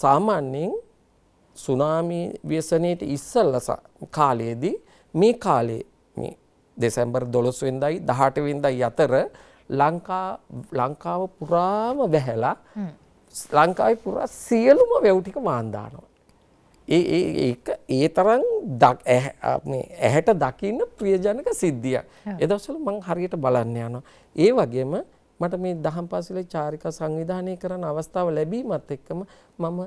සාමාන්‍යයෙන් සුනාමි ව්‍යසනයේට ඉස්සෙල්ලා කාලයේදී මේ කාලේ මේ දෙසැම්බර් 12 වෙනිදායි 18 වෙනිදායි අතර ලංකා ලංකාව පුරාම වැහැලා ලංකාවේ පුරා සියලුම වැව් ටික මාන් දානවා. ඒ ඒ ඒක ඒ තරම් මේ ඇහැට දකින්න ප්‍රියජනක සිද්ධියක්. ඒ දවස්වල මම හරියට බලන්න යනවා. ඒ වගේම මට මේ දහම් පාසලේ චාරික සංවිධානය කරන අවස්ථාව ලැබීමත් එක්කම මම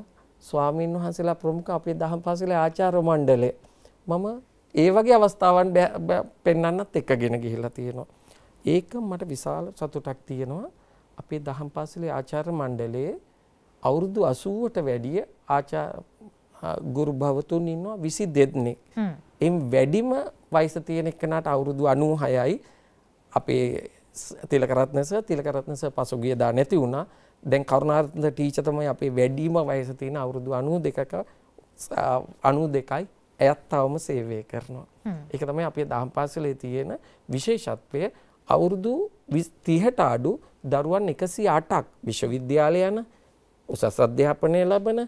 ස්වාමීන් වහන්සේලා ප්‍රමුඛ අපේ දහම් පාසලේ ආචාර්ය මණ්ඩලය මම ඒ වගේ අවස්ථාවන් පෙන්වන්නත් එක්කගෙන ගිහිලා තියෙනවා. ඒක මට විශාල සතුටක් තියෙනවා. අපේ දහම් පාසලේ ආචාර්ය මණ්ඩලයේ අවුරුදු 80ට වැඩිය ආචා ගුරු භවතුන් ඉන්නවා 22 දෙනෙක්. එම් වැඩිම වයස තියෙන එකනට අවුරුදු 96යි අපේ තිලකරත්න සර් තිලකරත්න සර් පසුගිය දා නැති වුණා. දැන් කරුණාරත්න ටීචර් තමයි අපේ වැඩිම වයස තියෙන අවුරුදු 92ක 92යි එයත් තවම සේවය කරනවා. ඒක තමයි අපේ දහම් පාසලේ තියෙන විශේෂත්වය. අවුරුදු 30ට අඩු දරුවන් 108ක් විශ්වවිද්‍යාලය යන උසස් අධ්‍යාපනය ලබන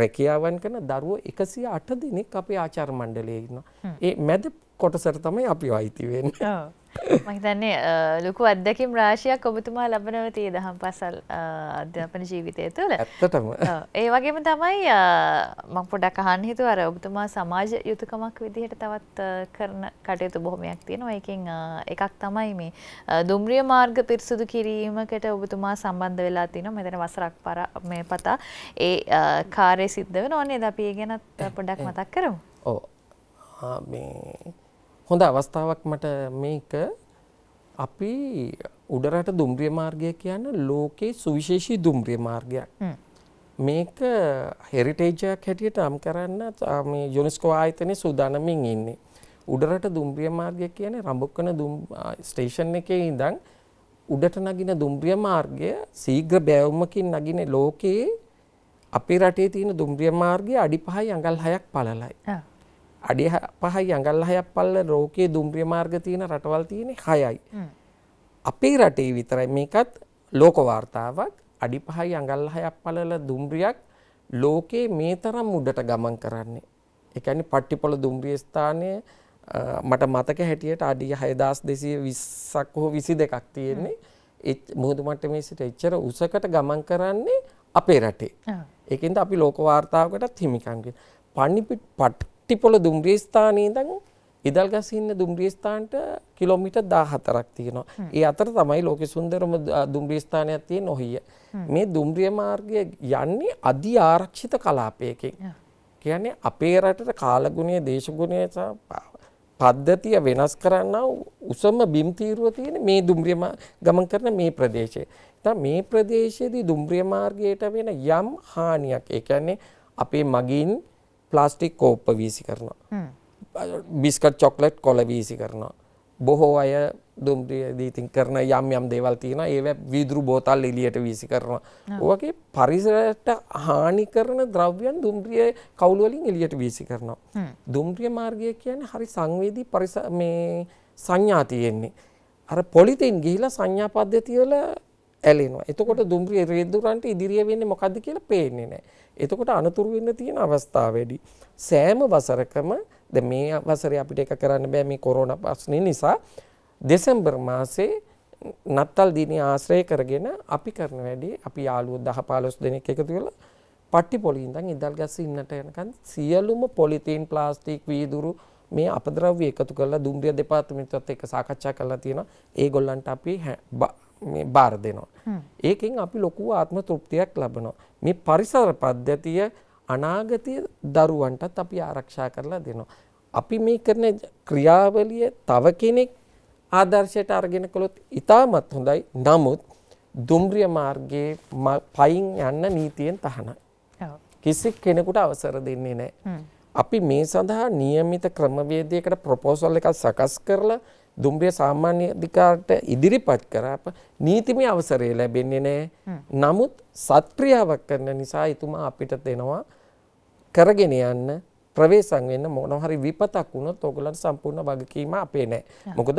රැකියාවන් කරන දරුවෝ 108 දෙනෙක් අපේ ආචාර්ය මණ්ඩලයේ ඉන්නවා. ඒ මැද කොටසට තමයි අපි අයිති වෙන්නේ. මහිතන්නේ ලොකු අත්දැකම් රාශියක් ඔබතුමා ලබනවතිය දහම් පසල් අධ්‍යාපන ජීවිතය තුළ ඇත්තටම ඒ වගේම තමයි මං පොඩක් අහන් හිතු අර ඔබතුමා සමාජ යුතුකමක් විදිහට තවත් කරන කටයුතු බොහොමයක් තියෙනවා එකින් එකක් තමයි මේ දුම්රිය මාර්ග පිරිසුදු කිරීමකට ඔබතුමා සම්බන්ධ වෙලා තිනවා මෙතන වසරක් පර මේ පතා ඒ කාර්ය සිද්ධ වෙන ඕනේ ද අපි ඒ ගැනත් පොඩ්ඩක් මතක් කරමු. ඔව්. මේ හොඳ අවස්ථාවක් මට මේක අපි උඩරට දුම්රිය මාර්ගය කියන්න ලෝකේ සුවිශේෂී දුම්රිය මාර්ගයක් මේක හෙරිටේජයක් හැටියට අම් කරන්න යුනිස්කෝ ආයතනය සූදානමින් ඉන්නේ උඩරට දුම්රිය මාර්ගය කියන රඹක්කන ස්ටේෂන් එකේ ඉඳන් උඩට නගින දුම්රිය මාර්ගය සීග්‍ර බැවුමකින් නගින ලෝකයේ අපේ රටේ තියෙන දුම්රිය මාර්ගය අඩි පහයි අඟල් හයක් පළලයි. අඩි පහයි අඟල් හයක් පල්ල රෝකයේ දුම්ප්‍රිය මාර්ග තියෙන රටවල් තියෙන හයයි. අපේ රටේ විතරයි මේකත් ලෝක වාර්තාවක් අඩි පහයි අඟල් හයක් පලල දුම්රියක් ලෝකයේ මේ තරම් උඩට ගමන් කරන්නේ. එකනි පට්ටිපොල දුම්රිය ස්ථානය මට මතක හැටියට අඩිය හයදස් දෙසිය විස්සක් හෝ විසි දෙකක් තියෙන්නේ එ මුහුදු මට මේ සිට එච්චර උසකට ගමන් කරන්නේ අපේ රටේ. එකන්ද අපි ලෝකවාර්තාවකටත් හිමිකන්ගෙන් පණිපිට පට් තිපොල දුම්රිය ස්ථානයේ ඉඳන් ඉදල්ගස් ඉන්න දුම්රිය ස්ථානට කිලෝමීටර් 14ක් තියෙනවා. ඒ අතර තමයි ලෝකේ සුන්දරම දුම්රිය ස්ථානයක් තියෙන ඔහිය. මේ දුම්රිය මාර්ගය යන්නේ අධි ආරක්ෂිත කලාපයකින්. කියන්නේ අපේ රටට කාලගුණයේ දේශගුණය පද්ධතිය වෙනස් කරන්න උසම බිම් තීරුව තියෙන මේ දුම්රිය ගමන් කරන මේ ප්‍රදේශය. ඉතින් මේ ප්‍රදේශයේදී දුම්රිය මාර්ගයට වෙන යම් හානියක් ඒ කියන්නේ අපේ මගින් ප්ලාස්ටික් කෝප්ප වීසි කරනවා. බිස්කට් චොක්ලට් කොළ වීසි කරනවා. බොහෝ අය දුම්දීතින් කරන යම් යම් දේවල් තියෙන ඒ විදුරු බෝතල් එලියට වීසි කරනවා. ඔවගේ පරිසරට හානි කරන ද්‍රව්‍යන් දුම්රිය කවුලුවලින් එලියට වීසි කරනවා. දුම්රිය මාර්ගය කියන්නේ හරි සංවේදී පරිස මේ සංඥා තියෙන්නේ. අර පොලිතෙන් ගිහිලා සංඥා පද්ධතිය වල ඇලෙනවා. එතකොට දුම්රිය රේදුරන්ට ඉදිරිය වෙන්නේ මොකද්ද කියලා පේන්නේ නැහැ. එතකොට අනතුරු වෙන්න තියෙන අවස්ථා වැඩි. සෑම වසරකම දැන් මේ වසරේ අපිට එක කරන්න බෑ මේ කොරෝනා ප්‍රශ්නේ නිසා දෙසැම්බර් මාසේ නත්තල් දිනේ ආශ්‍රය කරගෙන අපි කරන වැඩේ අපි යාළුවෝ 10 15 දෙනෙක් එකතු වෙලා පට්ටි පොලේ ඉඳන් ඉදල් ගස්ස ඉන්නට යනකන් සියලුම පොලිතීන් ප්ලාස්ටික් වීදුරු මේ අපද්‍රව්‍ය එකතු කරලා දුම්රිය දෙපාර්තමේන්තුවත් එක්ක සාකච්ඡා කරලා තියෙනවා. ඒගොල්ලන්ට අපි මේ බාර දෙනවා. ඒකෙන් අපි ලොකු ආත්ම තෘප්තියක් ලබනවා. මේ පරිසර පද්ධතිය අනාගතයේ දරුවන්ටත් අපි ආරක්ෂා කරලා දෙනවා. අපි මේ කරන ක්‍රියාවලිය තව කෙනෙක් ආදර්ශයට අරගෙන කළොත් ඉතාමත් හොඳයි. නමුත් දුම්රිය මාර්ගයේ පයින් යන්න නීතියෙන් තහනයි. කිසි කෙනෙකුට අවසර දෙන්නේ නැහැ. අපි මේ සඳහා નિયમિત ක්‍රමවේදයකට ප්‍රොපෝසල් එකක් සකස් කරලා දුම්රිය සාමාන්‍ය අධිකාරට ඉදිරිපත් කරාප නීතිමය අවසරය ලැබෙන්නේ නෑ නමුත් සත්ක්‍රියාවක් කරන නිසා එතුමා අපිට දෙනවා කරගෙන යන්න ප්‍රවේශම් වෙන්න මොනහරි විපතක් වුණොත් ඔයගලන්ට සම්පූර්ණ වගකීම අපේ නෑ මොකද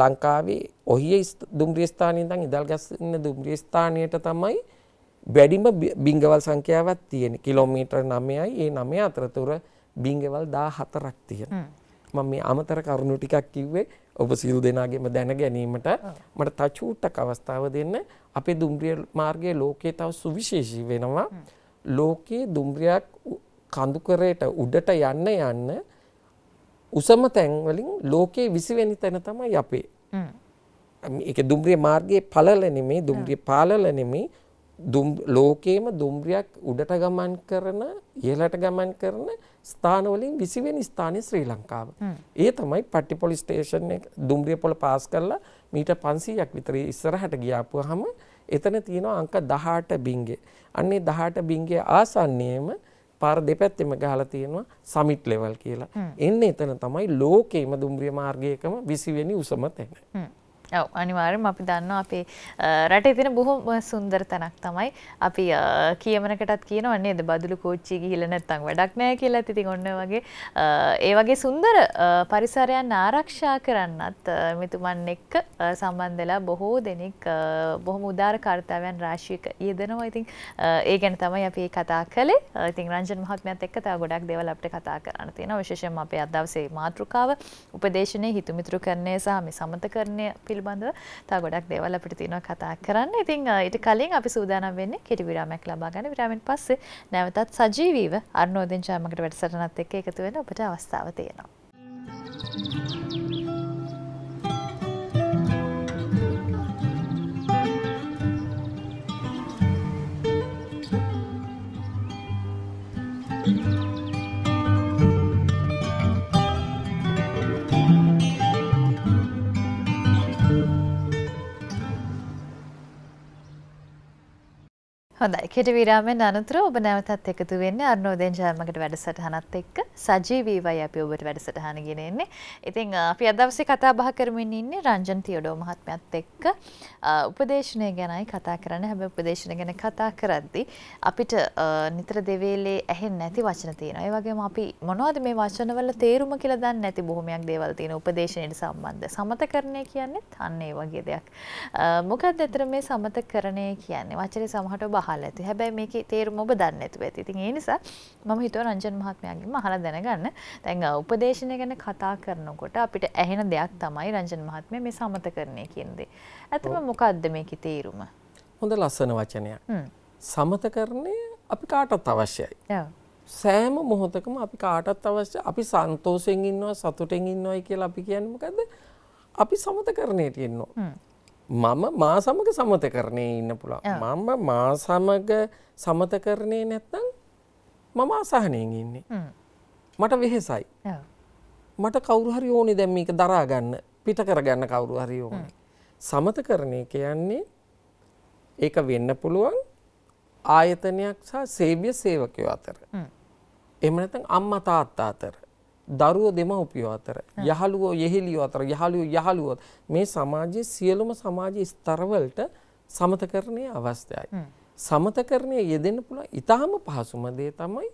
ලංකාවේ ඔහිය දුම්රිය ස්ථානයේ ඉඳන් ඉදල්ගස් ඉන්න දුම්රිය ස්ථානයට තමයි වැඩිම බිංගවල් සංඛ්‍යාවක් තියෙන කිලෝමීටර් 9යි ඒ 9 අතරතුර බිංගවල් 14ක් තියෙනවා මම මේ අමතර කරුණු ටිකක් කිව්වේ ඔබ සියලු දෙනාගේම දැන ගැනීමට මට තචූට්ටක් අවස්ථාව දෙන්න අපේ දුම්රිය මාර්ගයේ ලෝකයේ තව සුවිශේෂී වෙනවා ලෝකයේ දුම්රියක් කඳුකරයට උඩට යන්න යන්න උසම තැන්වලින් ලෝකයේ විසිවෙනි තැන තමයි අපේ ඒක දුම්රිය මාර්ගයේ පළල නෙමේ දුම්රිය පාලල නෙමේ ලෝකයේම දුම්රියක් උඩට ගමන් කරන ඉහළට ගමන් කරන ස්ථානවලින් විසිවෙනි ස්ථානය ශ්‍රී ලංකාව. ඒ තමයි පට්ටිපොලි ස්ටේෂන් දුම්රිය පොල පාස් කරලා මීට පන්සීයක් විතරේ ඉස්සරහට ගියාපු හම එතන තියෙනවා අංක දහාට බිංගේ. අන්නේ දහට බිංගේ ආසන්නේම පාර දෙපැත්තෙම ගහලා තියෙනවා සමිට් ලෙවල් කියලා. එන්න එතන තමයි ලෝකේම දුම්රිය මාර්ගයකම විසිවෙනි උසම තැන. ඔව අනිවාර්යම අපි දන්නවා අපේ රටේ තියෙන බොහොම සුන්දර තැනක් තමයි අපි කියමනකටත් කියනවා නේද බදුලු කෝච්චිය ගිහිල්ලා නැත්තම් වැඩක් නැහැ කියලා ඉතින් ඔන්න වගේ ඒ වගේ සුන්දර පරිසරයන් ආරක්ෂා කරන්නත් මෙතුමන් එක්ක සම්බන්ධ වෙලා බොහෝ දෙනෙක් බොහොම උදාර කාර්යයන් රාශියක යෙදෙනවා ඉතින් ඒ ගැන තමයි අපි කතා කළේ ඉතින් රංජන් මහත්මයාත් එක්ක තව ගොඩක් දේවල් අපිට කතා කරන්න තියෙනවා විශේෂයෙන්ම අපේ අද දවසේ මාතෘකාව උපදේශනයේ හිතුමිතුරුකරණය සහ මේ සමතකරණය පිළ පිළිබඳව තා ගොඩක් දේවල් අපිට තියෙනවා කතා කරන්න. ඉතින් ඊට කලින් අපි සූදානම් වෙන්නේ කෙටි විරාමයක් ලබා ගන්න. විරාමෙන් පස්සේ නැවතත් සජීවීව අර්ණෝදෙන් ජාමකට වැඩසටහනත් එක්ක එකතු වෙන්න අපිට අවස්ථාව තියෙනවා. Thank you. හොඳයි කෙට විරාමෙන් අනතුර ඔබ නැවතත් එකතු වෙන්න අර්නෝදෙන් ජයමකට වැඩසටහනත් එක්ක සජීවීවයි අපි ඔබට වැඩසටහන ගෙනෙන්නේ. ඉතින් අපි අදවසේ කතා බහ කරමින් ඉන්නේ රංජන් තියඩෝ මහත්මයත් එක්ක උපදේශනය ගැනයි කතා කරන්න හැබැයි උපදේශන ගැන කතා කරද්දී අපිට නිතර දෙවේලේ ඇහෙන්නේ නැති වචන තියෙනවා. ඒ වගේම අපි මොනවද මේ වචනවල තේරුම කියලා දන්නේ නැති බොහොමයක් දේවල් තියෙන උපදේශනයට සම්බන්ධ. සමතකරණය කියන්නේත් අන්න ඒ වගේ දෙයක්. මොකක්ද ඇතර මේ සමතකරණය කියන්නේ? වචනේ සමහරට ඔබ අහලා ඇති. හැබැයි මේකේ තේරුම ඔබ දන්නේ නැතුව ඇති. ඉතින් ඒ නිසා මම හිතුවා රංජන් මහත්මයාගෙන්ම අහලා දැනගන්න. දැන් උපදේශනය ගැන කතා කරනකොට අපිට ඇහෙන දෙයක් තමයි රංජන් මහත්මයා මේ සමතකරණය කියන දේ. ඇත්තම මොකද්ද මේකේ තේරුම? හොඳ ලස්සන වචනයක්. සමතකරණය අපි කාටත් අවශ්‍යයි. සෑම මොහොතකම අපි කාටත් අවශ්‍ය අපි සන්තෝෂයෙන් ඉන්නවා සතුටෙන් ඉන්නවයි කියලා අපි කියන්නේ මොකද්ද? අපි සමතකරණයට ඉන්නවා. මම මා සමග සමත කරණය ඉන්න පුළුවන් මම මා සමග සමත කරණය නැත්තං මම අසාහනයෙන් ඉන්නේ මට වෙහෙසයි මට කවුරුහරි ඕනි දැම් එක දරාගන්න පිට කරගන්න කවුරු හරි ඕන සමත කරණය කියන්නේ ඒක වෙන්න පුළුවන් ආයතනයක් සහ සේවිය සේවකයෝ අතර එම නැතන් අම්ම තාත්තා අතර දරුවෝ දෙමව්පියෝ අතර යහළුවෝ යෙහෙළියෝ අතර යහළුවෝ යහළුවෝ මේ සමාජයේ සියලුම සමාජ ස්තරවලට සමතකරණයේ අවශ්‍යයි. සමතකරණයේ යෙදෙන්න පුළුවන් ඊටාම පහසුම දේ තමයි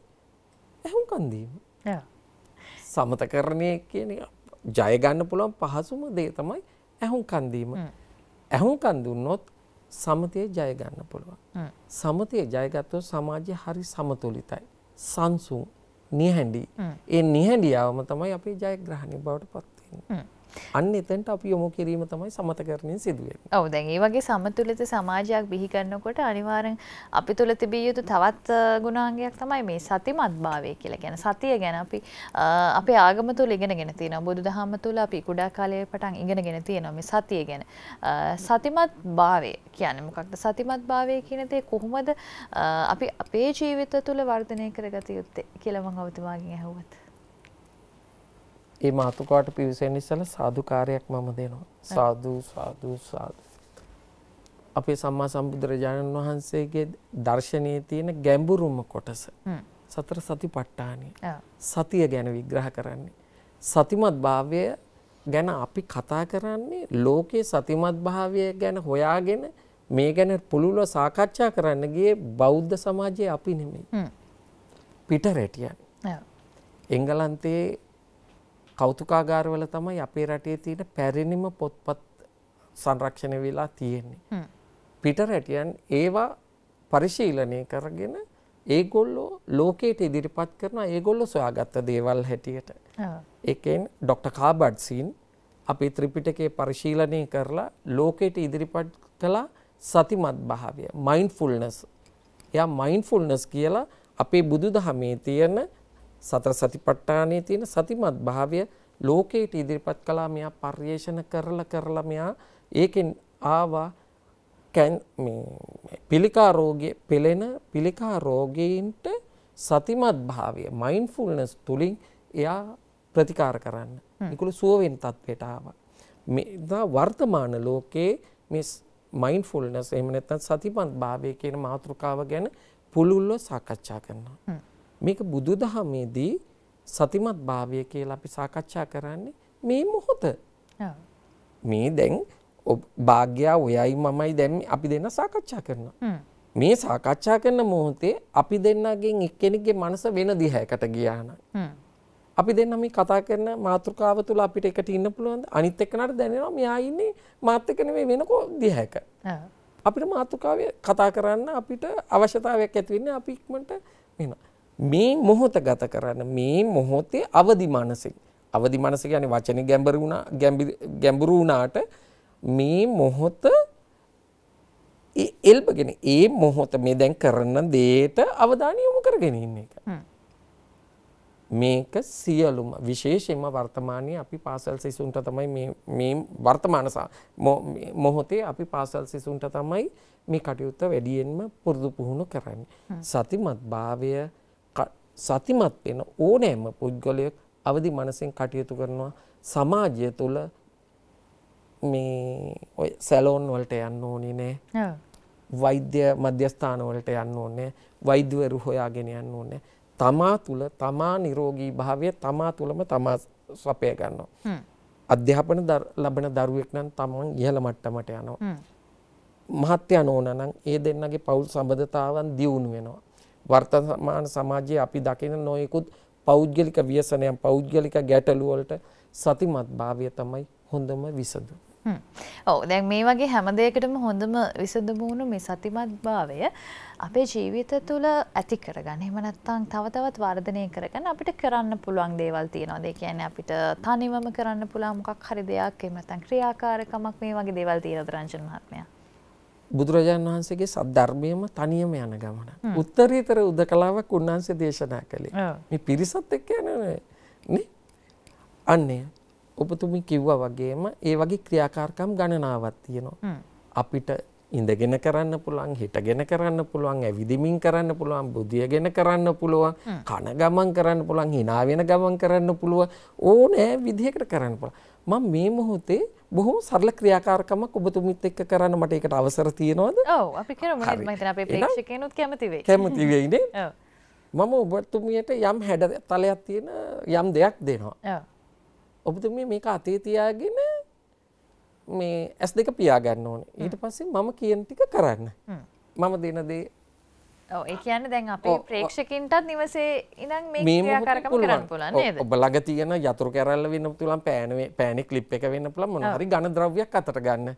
ඇහුම්කන් දීම. සමතකරණය කියන ජය ගන්න පුළුවන් පහසුම දේ තමයි ඇහුම්කන් දීම. ඇහුම්කන් දුන්නොත් සමතය ජය ගන්න පුළුවන්. සමතය ජයගත්තොත් සමාජය හරි සමතුලිතයි. සංසුන් නියහැඩි ඒ නිහැඩියාවම තමයි අපේ ජයග්‍රහණය බවට පත්වන්න අන්න එතනට අපි යොමු කිරීම තමයි සමතකරණය සිදු වෙන්නේ. ඔව් දැන් ඒ වගේ සමතුලිත සමාජයක් බිහි කරනකොට අනිවාර්යෙන් අපි තුල තිබිය යුතු තවත් ගුණාංගයක් තමයි මේ සතිමත් භාවය කියලා කියන්නේ. සතිය ගැන අපි අපේ ආගම තුල ඉගෙනගෙන තියෙනවා. බුදුදහම තුල අපි කුඩා කාලයේ පටන් ඉගෙනගෙන තියෙනවා මේ සතිය ගැන. සතිමත් භාවය කියන්නේ මොකක්ද? සතිමත් භාවය කියන දේ කොහොමද අපි අපේ ජීවිත තුල වර්ධනය කරගත යුත්තේ කියලා මම ඔබතුමාගෙන් ඇහුවත්. මේ මාතෘකාවට පිවිසෙන්න ඉස්සලා සාදුකාරයක් මම දෙනවා. සාදු සාදු සාදු. අපේ සම්මා සම්බුදුරජාණන් වහන්සේගේ දර්ශනයේ තියෙන ගැඹුරුම කොටස සතර සතිපට්ඨානයි. සතිය ගැන විග්‍රහ කරන්නේ. සතිමත් භාවය ගැන අපි කතා කරන්නේ ලෝකයේ සතිමත් භාවය ගැන හොයාගෙන මේ ගැන පුළුල්ව සාකච්ඡා කරන්න ගියේ බෞද්ධ සමාජයේ අපි නෙමෙයි. පිටරැටියන්. එංගලන්තයේ කෞතුකාගාරවල තමයි අපේ රටේ තියෙන පැරණිම පොත්පත් සංරක්ෂණය වෙලා තියෙන්නේ. පිටරැටියන් ඒවා පරිශීලනය කරගෙන ඒගොල්ලෝ ලෝකයට ඉදිරිපත් කරන ඒගොල්ලො සොයාගත්ත දේවල් හැටියට. එකෙන් ඩොක්ට. කාබඩ්සින් අපි ත්‍රිපිටකේ පරිශීලනය කරලා ලෝකයට ඉදිරිපත් කලා සතිමත් භාවය මයින් ෆුල්නස් එයා මයින් ෆුල්නස් කියලා අපේ බුදු දහමේ තියෙන සතර සතිපට්ඨානයේ තියෙන සතිමත් භාවය ලෝකයට ඉදිරිපත් කළා මෙයා පර්යේෂණ කරලා කරලා මෙයා ඒකෙන් ආවා කැන් මේ පිළිකා රෝගී පෙළෙන පිළිකා රෝගීන්ට සතිමත් භාවය මයින්ඩ්ෆුල්නස් තුලින් එයා ප්‍රතිකාර කරන්න. ඒකුළු සුවවෙන් තත්වයට ආවා. මේ වර්තමාන ලෝකයේ මේ මයින්ඩ්ෆුල්නස් එහෙම නැත්නම් සතිමත් භාවය කියන මාතෘකාව ගැන පුළුල්ව සාකච්ඡා කරනවා. මේක බුදුදහමේදී සතිමත් භාවය කියලා අපි සාකච්ඡා කරන්නේ මේ මොහොත. මේ දැන් භාග්‍යා ඔයයි මමයි දැන් අපි දෙන්න සාකච්ඡා කරනවා. මේ සාකච්ඡා කරන මොහොතේ අපි දෙන්නගෙන් එක්කෙනෙක්ගේ මනස වෙන දිහයකට ගියා නම් අපි දෙන්න මේ කතා කරන මාතෘකාව තුළ අපිට එකට ඉන්න පුළුවන් අනිත් එක්කනට දැනෙනවා මෙයා ඉන්නේ මාත් එක්ක නෙමෙයි වෙනකෝ දිහයක. අපිට මාතෘකාවේ කතා කරන්න අපිට අවශ්‍යතාවයක් ඇති වෙන්නේ අපි ඉක්මනට වෙනවා. මේ මොහොත ගත කරන්න මේ මොහොතේ අවදි මනසෙන් අවදි මනස කියන්නේ වචනේ ගැඹුරු වුණා ගැඹුරු වුණාට මේ මොහොත එල්බගෙන ඒ මොහොත මේ දැන් කරන දේට අවධානය යොමු කරගෙන ඉන්න එක. මේක සියලුම විශේෂයෙන්ම වර්තමානයේ අපි පාසල් සිසුන්ට තමයි මේ මේ වර්තමාන මොහොතේ අපි පාසල් සිසුන්ට තමයි මේ කටයුත්ත වැඩියෙන්ම පුරුදු පුහුණු කරන්නේ. සතිමත් භාවය සතිමත් වෙන ඕනෑම පුද්ගලයෙක් අවදි මනසින් කටයුතු කරනවා සමාජය තුළ මේ ඔය සැලෝන් වලට යන්න ඕනේ නෑ වෛද්‍ය මධ්‍යස්ථාන වලට යන්න ඕනේ වෛද්‍යවරු හොයාගෙන යන්න ඕනේ තමා තුළ තමා නිරෝගී භාවය තමා තුළම තමා සපය ගන්නවා අධ්‍යාපන ලබන දරුවෙක් නම් තමන් ඉහළ මට්ටමට යනවා මහත්්‍යය නෝනනම් ඒ දෙන්නගේ පවුල් සබඳතාවන් දියුණු වෙනවා වර්තමාන සමාජයේ අපි දකින නොයෙකුත් පෞද්ගලික ව්‍යසනයන් පෞද්ගලික ගැටලු වලට සතිමත් භාවය තමයි හොඳම විසඳුම. ඔව් දැන් මේ වගේ හැම දෙයකටම හොඳම විසඳුම වුණු මේ සතිමත් භාවය අපේ ජීවිත තුළ ඇති කරගන්න. එහෙම නැත්නම් තව තවත් වර්ධනය කරගන්න අපිට කරන්න පුළුවන් දේවල් තියෙනවාද? ඒ කියන්නේ අපිට තනිවම කරන්න පුළුවන් මොකක් හරි දෙයක් එහෙම නැත්නම් ක්‍රියාකාරකමක් මේ වගේ දේවල් තියෙනවද රංජන මහත්මයා? බුදුරජාණන් වහන්සේගේ සද්ධර්මයම තනියම යන ගමන. උත්තරීතර උදකලාවක් උන්වහන්සේ දේශනා කළේ. මේ පිරිසත් එක්ක යන අන්නේ ඔබතුමි කිව්වා වගේම ඒ වගේ ක්‍රියාකාරකම් ගණනාවක් තියෙනවා. අපිට ඉඳගෙන කරන්න පුළුවන් හිටගෙන කරන්න පුළුවන් ඇවිදිමින් කරන්න පුළුවන් බුදියගෙන කරන්න පුළුවන් කන ගමන් කරන්න පුළුවන් hina වෙන ගමන් කරන්න පුළුවන් ඕනෑ විදිහකට කරන්න පුළුවන් මම මේ මොහොතේ බොහොම සරල ක්‍රියාකාරකමක් ඔබතුමිත් එක්ක කරන්න මට ඒකට අවසර තියෙනවද? ඔව් අපි කරමු නේද මම හිතන අපේ ප්‍රේක්ෂකයන්ුත් කැමති වෙයි. කැමති වෙයි නේ? ඔව්. මම ඔබතුමියට යම් හැඩතලයක් තියෙන යම් දෙයක් දෙනවා. ඔව්. ඔබතුමිය මේක අතේ තියාගෙන මේ ඇස් දෙක පියා ගන්න ඕනේ. ඊට පස්සේ මම කියන ටික කරන්න. මම දෙන දේ ඒ කියන්න දැන් අප ප්‍රේක්ෂකින්ටත් නිවසේ ඉනම් මේ කරකම කරන්න පුලන්න ඔබලග තියන යතුර කැරල්ල වෙන්න තුළන් පෑනේ පෑනෙ කලිප් එක වෙන්න පුළ මොනහරි ගණ ද්‍රව්‍යයක් අතට ගන්න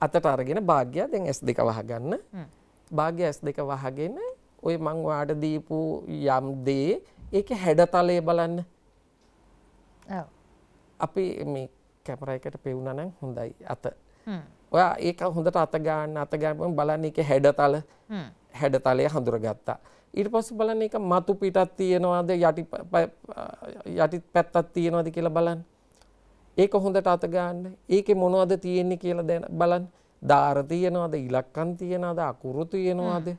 අතට අරගෙන භාග්‍ය දැන් ඇස් දෙක වහගන්න භාග්‍ය ඇස් දෙක වහගෙන ඔය මංවාට දීපු යම් දේ ඒක හැඩතලය බලන්න අපි මේ කැමර එකට පෙවුණනම් හොඳයි අත ඔයා ඒක හොඳට අතගාන්න අතගැම බලන්න එක හැඩතල හැඩතලය හඳුරගත්තා. ඊට පස්සේ බලන්න ඒක මතු පිටක් තියෙනවද යටි යටි පැත්තක් තියෙනවද කියලා බලන්න. ඒක හොඳට අත ගන්න. ඒකේ මොනවද තියෙන්නේ කියලා දැන බලන්න. දාර තියෙනවද, ඉලක්කම් තියෙනවද, අකුරු තියෙනවද?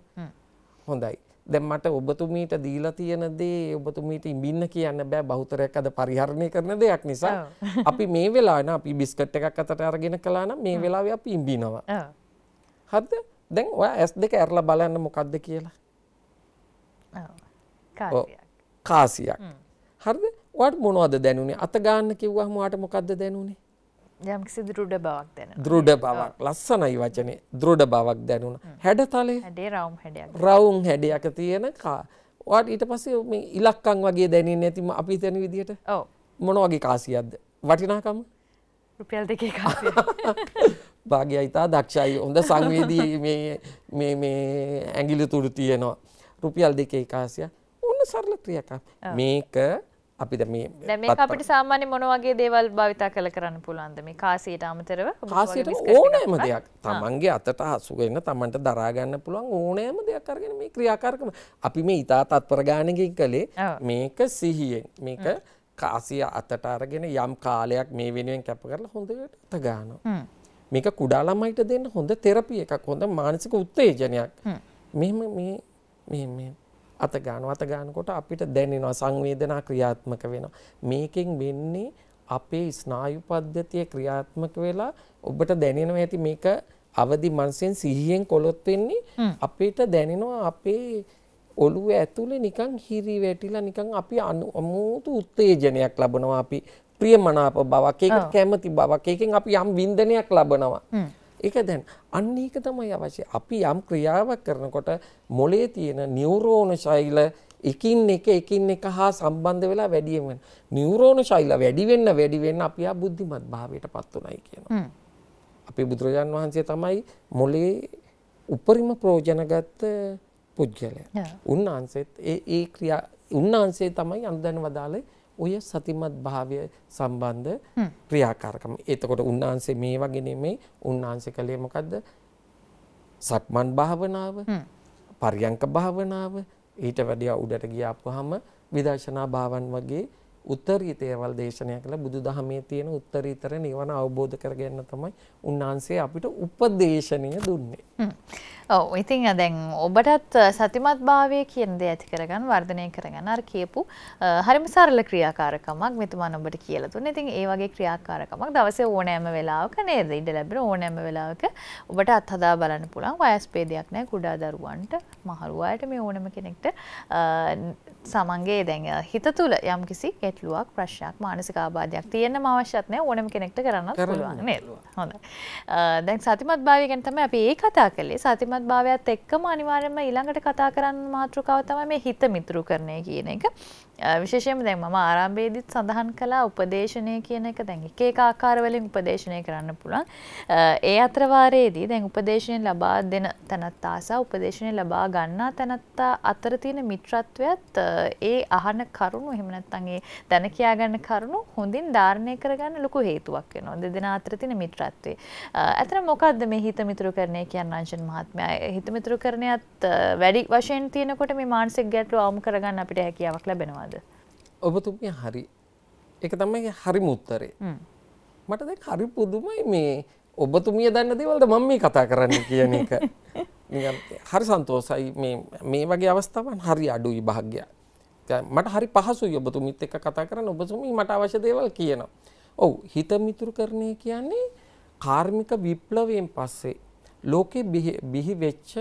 හොඳයි. දැන් මට ඔබතුමීට දීලා තියෙන දේ ඔබතුමීට ඉඹින්න කියන්න බෑ බහුතරයක් අද පරිහරණය කරන දෙයක් නිසා අපි මේ වෙලාවේ අපි බිස්කට් එකක් අතට අරගෙන කළා නම් මේ වෙලාවේ අපි ඉඹිනවා. හරිද? දැන් ඔයා ඇස් දෙක ඇරලා බලන්න මොකක්ද කියලා කාසියක් හරිද වට මොනවද දැනුනේ අත ගන්න කිව්වහම වාට මොකද්ද දැනුනේ යම්කිසි දෘඩ බවක් දැනුණා දෘඩ බවක් ලස්සනයි වචනේ දෘඩ බවක් දැනුණා හැඩතලේ හැඩේ රවුම් හැඩයක් රවුම් හැඩයක තියෙන කා වාට ඊට පස්සේ මේ ඉලක්කම් වගේ දැනෙන්නේ නැති අපි හිතන විදිහට ඔව් මොන වගේ කාසියක්ද වටිනාකම රුපියල් දෙකේ කාසියක් භාග්‍ය ඉතා දක්ෂයි හොඳ සංවේදී ඇගිලි තුරු තියෙනවා. රුපියල් දෙකේ කාසිය ඔන්න සරල ක්‍රියක මේක අපිට මේ අපිට සාමාන්‍ය මොනවගේ දේවල් භාවිතා කළ කරන්න පුළන්ද මේ කාසියට අමතරව කාසියට ඕනෑම දෙයක් තමන්ගේ අතට හසුවෙන්න තමන්ට දරාගන්න පුළුවන් ඕනෑම දෙයක් කරගෙන මේ ක්‍රියාකාරකම අපි මේ ඉතා තත්පරගානකින් කළේ මේක සිහියෙන් මේක කාසිය අතට අරගෙන යම් කාලයක් මේ වෙනුවෙන් කැප කරලා හොඳට අතගානවා. මේක කුඩා ළමයිට දෙන්න හොඳ තෙරපිය එකක් හොඳ මානසික උත්තේජනයක් මෙම මේ අත ගාන අත ගානකොට අපිට දැනෙනවා සංවේදනා ක්‍රියාත්මක වෙනවා මේකෙන් වෙන්නේ අපේ ස්නායු පද්ධතිය ක්‍රියාත්මක වෙලා ඔබට දැනෙනවා ඇති මේක අවදි මනසෙන් සිහියෙන් කොලොත් වෙන්නේ අපිට දැනෙනවා අපේ ඔළුව ඇතුලේ නිකන් හිරි වැටිලා නිකන් අපි අමුතු උත්තේජනයක් ලබනවා අපි ප්‍රියමනාප බවක් ඒකට කැමති බවක් ඒකෙන් අපි යම් වින්දනයක් ලබනවා. ඒක දැන් අන්න ඒක තමයි අවශ්‍ය. අපි යම් ක්‍රියාවක් කරනකොට මොලේ තියෙන නියුරෝන ශෛල එකින් එක එකින් එක හා සම්බන්ධ වෙලා වැඩියෙන් වෙන. නියුරෝන ශෛල වැඩි වෙන්න වැඩි වෙන්න අපි ආ බුද්ධිමත් භාවයටපත් උනායි කියනවා. අපේ බුදුරජාන් වහන්සේ තමයි මොලේ උපරිම ප්‍රයෝජන ගත්ත පුද්ගලයා. උන්වහන්සේත් ඒ ඒ ක්‍රියා උන්වහන්සේ තමයි අනුදැන වදාළේ ඔය සතිමත් භාවය සම්බන්ධ ක්‍රියාකාරකම. එතකොට උන්වහන්සේ මේ වගේ නෙමෙයි උන්වහන්සේ කලේ මොකද්ද? සක්මන් භාවනාව, පර්යංක භාවනාව, ඊට වැඩිය උඩට ගියාපුවාම විදර්ශනා භාවන් වගේ උත්තරීතේවල් දේශනය කළ බුදුදහමේ තියෙන උත්තරීතර නිවන අවබෝධ කරගන්න තමයි උන්වහන්සේ අපිට උපදේශනය දුන්නේ. ඔව ඉතින් දැන් ඔබටත් සතිමත් භාවය කියන දේ ඇති කරගන්න වර්ධනය කරගන්න අර කියපු හරිම සරල ක්‍රියාකාරකමක් මෙතුමන් ඔබට කියලා දුන්නේ. ඉතින් ඒ වගේ ක්‍රියාකාරකමක් දවසේ ඕනෑම වෙලාවක නේද? ඉඩ ලැබෙන ඕනෑම වෙලාවක ඔබට අත්හදා බලන්න පුළුවන්. වයස් ભેදයක් නැහැ. කුඩා දරුවන්ට, මහලු අයට මේ ඕනම කෙනෙක්ට සමන්ගේ දැන් හිත තුළ යම්කිසි ගැටලුවක්, ප්‍රශ්නයක්, මානසික ආබාධයක් තියෙන්න අවශ්‍යත් නැහැ. ඕනම කෙනෙක්ට කරන්නත් පුළුවන් නේද? හොඳයි. දැන් සතිමත් භාවය ගැන තමයි අපි ඒ කතා කළේ. සතිමත් ශක්තිමත් භාවයක්ත් එක්කම අනිවාර්යයෙන්ම ඊළඟට කතා කරන්න මාතෘකාව තමයි මේ හිත මිතුරු කරන්නේ කියන එක. විශේෂයෙන් දැන් මම ආරම්භයේදීත් සඳහන් කළා උපදේශනය කියන එක දැන් එක එක ආකාරවලින් උපදේශනය කරන්න පුළුවන්. ඒ අතර වාරයේදී දැන් උපදේශනය ලබා දෙන තනත්තා සහ උපදේශනය ලබා ගන්නා තනත්තා අතර තියෙන මිත්‍රත්වයත් ඒ අහන කරුණු එහෙම නැත්නම් ඒ දැන කියා ගන්න කරුණු හොඳින් ධාරණය කරගන්න ලොකු හේතුවක් වෙනවා. දෙදෙනා අතර තියෙන මිත්‍රත්වය. අතන මොකද්ද මේ හිත මිතුරු කරණය කියන්නේ රංජන් මහත්මයා? හිත මිතුරු කරණයත් වැඩි වශයෙන් තියෙනකොට මේ මානසික ගැටලු අවම කරගන්න අපිට හැකියාවක් ලැබෙනවාද? වෙනවද ඔබතුමිය හරි එක තමයි හරි මුත්තරේ මට දැන් හරි පුදුමයි මේ ඔබතුමිය දන්න දේවල්ද මම මේ කතා කරන්න කියන එක හරි සන්තෝසයි මේ වගේ අවස්ථාවන් හරි අඩුයි භාග්‍යයක් මට හරි පහසු ඔබතුමිත් එක්ක කතා කරන්න ඔබතුමී මට අවශ්‍ය දේවල් කියනවා. ඔව් හිත මිතුරු කරණය කියන්නේ කාර්මික විප්ලවයෙන් පස්සේ ලෝකෙ බිහි වෙච්ච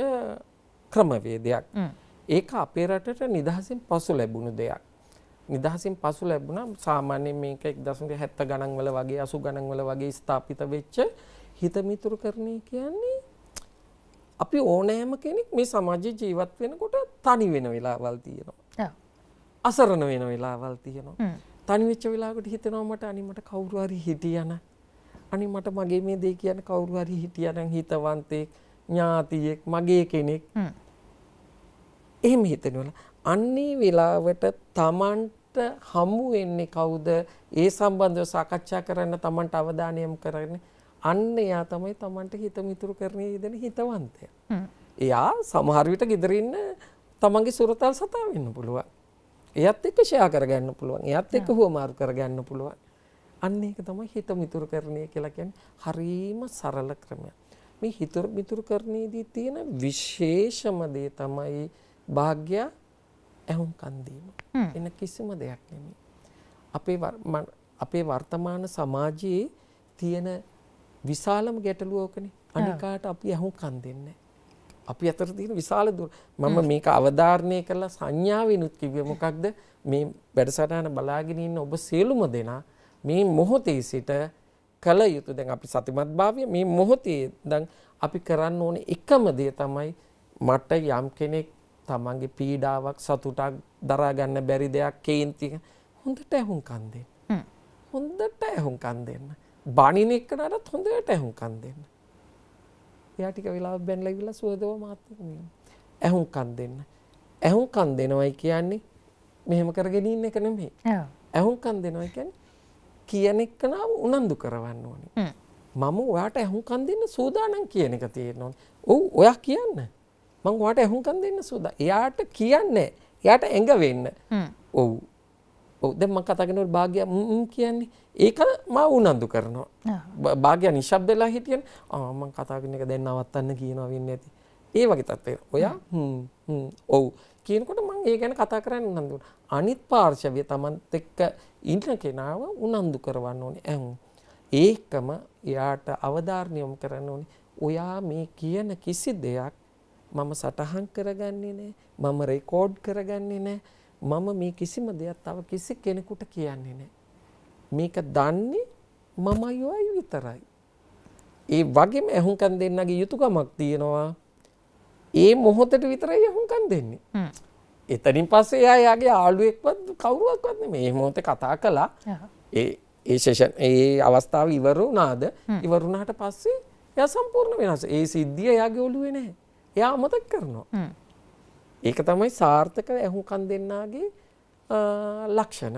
ක්‍රමවේදයක්. ඒක අපේ රටට නිදහසින් පසු ලැබුණු දෙයක්. නිදහසින් පසු ලැබුණා සාමාන්‍ය මේක 1.70 ගණන් වල වගේ 80 ගණන් වල වගේ ස්ථාපිත වෙච්ච හිත මිතුරු කරන්නේ කියන්නේ අපි ඕනෑම කෙනෙක් මේ සමාජයේ ජීවත් වෙනකොට තනි වෙන වෙලාවල් තියෙනවා. අසරණ වෙන වෙලාවල් තියෙනවා. තනි වෙච්ච වෙලාවකට හිතෙනවා මට අනි මට කවුරු හරි හිටියනම් අනි මට මගේ මේ දේ කියන කවුරු හරි හිටියනම් හිතවන්තයෙක් ඥාතියෙක් මගේ කෙනෙක් එහෙම හිතෙනවා. අන්නේ වෙලාවට තමන්ට හමු වෙන්නේ කවුද? ඒ සම්බන්ධව සාකච්ඡා කරන්න Tamanට අවධානය යොමු කරන්නේ. අන්න එයා තමයි Tamanට හිත මිතුරු කරන්නේ යෙදෙන හිතවන්තයා. එයා සමහර විට ගෙදර ඉන්න තමන්ගේ සුරතල් සතා වෙන්න පුළුවන්. එයත් එක්ක ෂෙයා කරගන්න පුළුවන්. එයත් එක්ක හුවමාරු කරගන්න පුළුවන්. අන්න ඒක තමයි හිත මිතුරු කරණය කියලා කියන්නේ. හරීම සරල ක්‍රමයක්. මේ හිත මිතුරු කරණයේදී තියෙන විශේෂම දේ තමයි භාග්‍ය ඇහුම්කන් දීම. එන කිසිම දෙයක් නෙමේ. අපේ අපේ වර්තමාන සමාජයේ තියෙන විශාලම ගැටලුව ඕකනේ. අනිකාට අපි අහුම් කන් දෙන්නේ අපි අතර තියෙන විශාල දුර. මම මේක අවධාරණය කළා සංඥාවෙනුත් කිව්වේ මොකක්ද? මේ වැඩසටහන බලාගෙන ඉන්න ඔබ සියලුම දෙනා මේ මොහොතේ සිට කළ යුතු දැන් අපි සතිමත් භාවය මේ මොහොතේ දැන් අපි කරන්න ඕනේ එකම දේ තමයි මට යම් කෙනෙක් තමන්ගේ පීඩාවක් සතුටක් දරාගන්න බැරි දෙයක් කේන්තික හොඳට ඇහුම් කන්දෙන් හොඳට ඇහුම් කන් දෙන්න බනින එක්කනටත් හොඳට ඇහුම් කන් දෙන්න එයා ටික වෙලා බැන්ලගිලා සුවදව මාත්මක ඇහුම් කන් දෙන්න ඇහුම් කන් දෙනවයි කියන්නේ මෙහෙම කරගෙන ඉන්න එක නෙමෙයි ඇහුම් කන් දෙනවා කියන්නේ කියන එක්කනාව උනන්දු කරවන්න ඕනේ මම ඔයාට ඇහුම්කන් දෙන්න සූදානම් කියන එක තියෙනවා. ඔව් ඔයා කියන්න. මං ඔයාට ඇහුම්කන් දෙන්න සූදා. එයාට කියන්නේ යාට ඇඟ වෙන්න ඔව් ඔව් දැන් මම කතා කරනකොට භාග්‍ය කියන්නේ ඒක මා උනන්දු කරනවා භාග්‍ය නිශ්ශබ්ද වෙලා හිටියන ආ මම කතා කරන එක දැන් නවත්තන්න කියනවා වෙන්නේ ඇති ඒ වගේ තත්ත්වය ඔයා හ්ම් හ්ම් ඔව් කියනකොට මම ඒ ගැන කතා කරන්න උනන්දු අනිත් පාර්ශවය Tamanත් එක්ක ඉන්න කෙනාව උනන්දු කරවන්න ඕනේ ඒකම එයාට අවධාර්ණය යොමු කරන්න ඕනේ ඔයා මේ කියන කිසි දෙයක් මම සටහන් කරගන්නේ නැහැ. මම රෙකෝඩ් කරගන්නේ නැහැ. මම මේ කිසිම දෙයක් තව කිසි කෙනෙකුට කියන්නේ නැහැ. මේක දන්නේ මමයි ඔයයි විතරයි. ඒ වගේම ඇහුම්කන් දෙන්නගේ යුතුයකමක් තියෙනවා. ඒ මොහොතට විතරයි ඇහුම්කන් දෙන්නේ. එතනින් පස්සේ එයා එයාගේ ආළුවෙක්වත් කවුරුවක්වත් නෙමෙයි. මේ මොහොතේ කතා කළා. ඒ ඒ සෙෂන් ඒ අවස්ථාව ඉවර වුණාද? ඉවර වුණාට පස්සේ එයා සම්පූර්ණ වෙනස්. ඒ සිද්ධිය එයාගේ ඔළුවේ නැහැ. එයා අමතක් කරනවා. ඒක තමයි සාර්ථක ඇහුම්කන් දෙන්නාගේ ලක්ෂණ.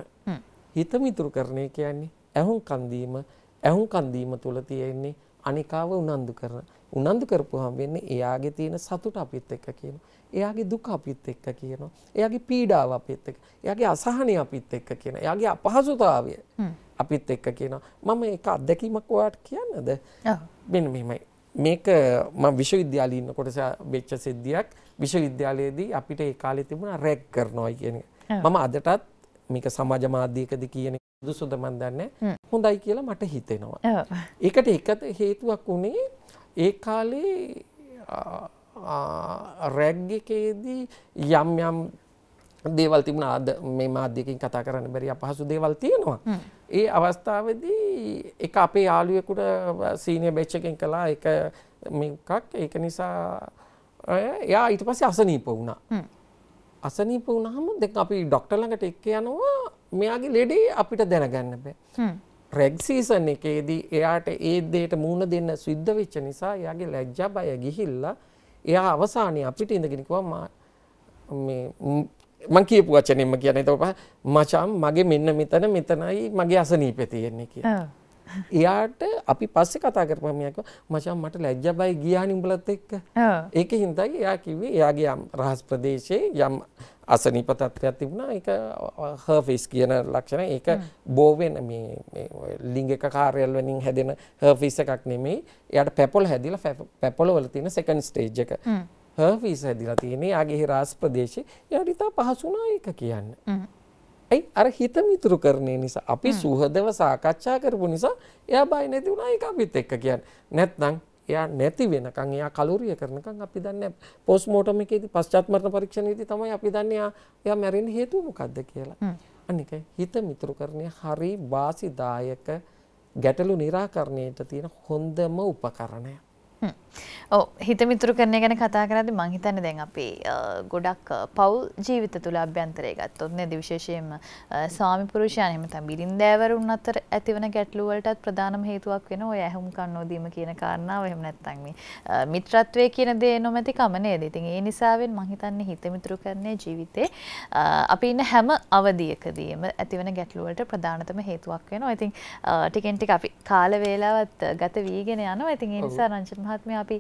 හිත මිතුරු කරන්නේ කියන්නේ ඇහුම්කන් දීම ඇහුම්කන් දීම තුල තියෙන්නේ අනිකාව උනන්දු කරන. උනන්දු කරපුවාම වෙන්නේ එයාගේ තියෙන සතුට අපිත් එක්ක කියනවා. එයාගේ දුක අපිත් එක්ක කියනවා. එයාගේ පීඩාව අපිත් එක්ක. එයාගේ අසහනය අපිත් එක්ක කියනවා. එයාගේ අපහසුතාවය අපිත් එක්ක කියනවා. මම ඒක අත්දැකීමක් ඔයාට කියන්නද? මෙන්න මෙහෙමයි. මේක මම විශ්වවිද්‍යාලේ ඉන්නකොට වෙච්ච සිද්ධියක් විශ්වවිද්‍යාලයේදී අපිට ඒ කාලේ තිබුණා රැග් කරනවා කියන එක. මම අදටත් මේක සමාජ මාධ්‍යකදී කියන දුසුද මන් දන්නේ හොඳයි කියලා මට හිතෙනවා. ඒකට එක හේතුවක් උනේ ඒ කාලේ රැග් එකේදී යම් යම් දේවල් තිබුණා අද මේ මාධ්‍යකින් කතා කරන්න බැරි අපහසු දේවල් තියෙනවා. ඒ අවස්ථාවදී එක අපේ යාළුවෙකුට සීනිය බෙච් එකෙන් කළා එක මේකක් ඒක නිසා එයා ඊට පස්සේ අසනීප වුණා. අසනීප වුණාම දැන් අපි ඩොක්ටර් ළඟට එක්ක යනවා මෙයාගේ ලෙඩේ අපිට දැනගන්න බෑ. රෙග් සීසන් එකේදී එයාට ඒ දෙයට මූණ දෙන්න සිද්ධ වෙච්ච නිසා එයාගේ ලැජ්ජා බය ගිහිල්ලා එයා අවසානයේ අපිට ඉඳගෙන කිව්වා මේ මං කියපු වචනෙම කියන එතකොට මචං මගේ මෙන්න මෙතන මෙතනයි මගේ අසනීපේ තියෙන්නේ කියලා. එයාට අපි පස්සේ කතා කරපුවම එයා කිව්වා මචං මට ලැජ්ජා බයි ගියානි උඹලත් එක්ක. ඒකේ හින්දායි එයා කිව්වේ එයාගේ යම් රහස් ප්‍රදේශයේ යම් අසනීප තත්ත්වයක් තිබුණා. ඒක හර්ෆිස් කියන ලක්ෂණය. ඒක බෝ වෙන මේ ලිංගික කාර්යල් වලින් හැදෙන හර්ෆිස් එකක් නෙමෙයි. එයාට පැපොල හැදිලා පැපොල වල තියෙන සෙකන්ඩ් ස්ටේජ් එක. හර්විස් හැදිලා තියෙන්නේ ආගේ රාස් ප්‍රදේශේ. එයාට ඉතා පහසු වුණා ඒක කියන්න. ඇයි අර හිත මිතුරු කරන්නේ නිසා අපි සුහදව සාකච්ඡා කරපු නිසා එයා බය නැති වුණා ඒක අපිත් එක්ක කියන්න. නැත්නම් එයා නැති වෙනකන් එයා කලෝරිය කරනකන් අපි දන්නේ පොස්ට්මෝටම් එකේදී පශ්චාත් මරණ පරීක්ෂණයේදී තමයි අපි දන්නේ එයා මැරෙන්න හේතුව මොකක්ද කියලා. අනික හිත මිතුරුකරණය හරි වාසිදායක ගැටලු නිරාකරණයට තියෙන හොඳම උපකරණයක්. හිත මිතුරු කරණය ගැන කතා කරදි මං හිතන්න දැන් අපි ගොඩක් පවුල් ජීවිත තුළ අභ්‍යන්තරය ගත්තොත් නේද විශේෂයෙන්ම ස්වාමි පුරුෂයන් එහෙම නැත්නම් බිරින්දෑවරුන් අතර ඇතිවන ගැටලු වලටත් ප්‍රධානම හේතුවක් වෙන ඔය ඇහුම් කන් නොදීම කියන කාරණාව එහෙම නැත්නම් මේ මිත්‍රත්වයේ කියන දේ නොමැතිකම නේද. ඉතින් ඒ නිසාවෙන් මං හිතන්නේ හිත මිතුරු කරණය ජීවිතේ අපි ඉන්න හැම අවධියකදීම ඇතිවන ගැටලු වලට ප්‍රධානතම හේතුවක් වෙනවා. ඉතින් ටිකෙන් ටික අපි කාල වේලාවත් ගත වීගෙන යනවා. ඉතින් ඒ නිසා රංජන මහත්මය අපි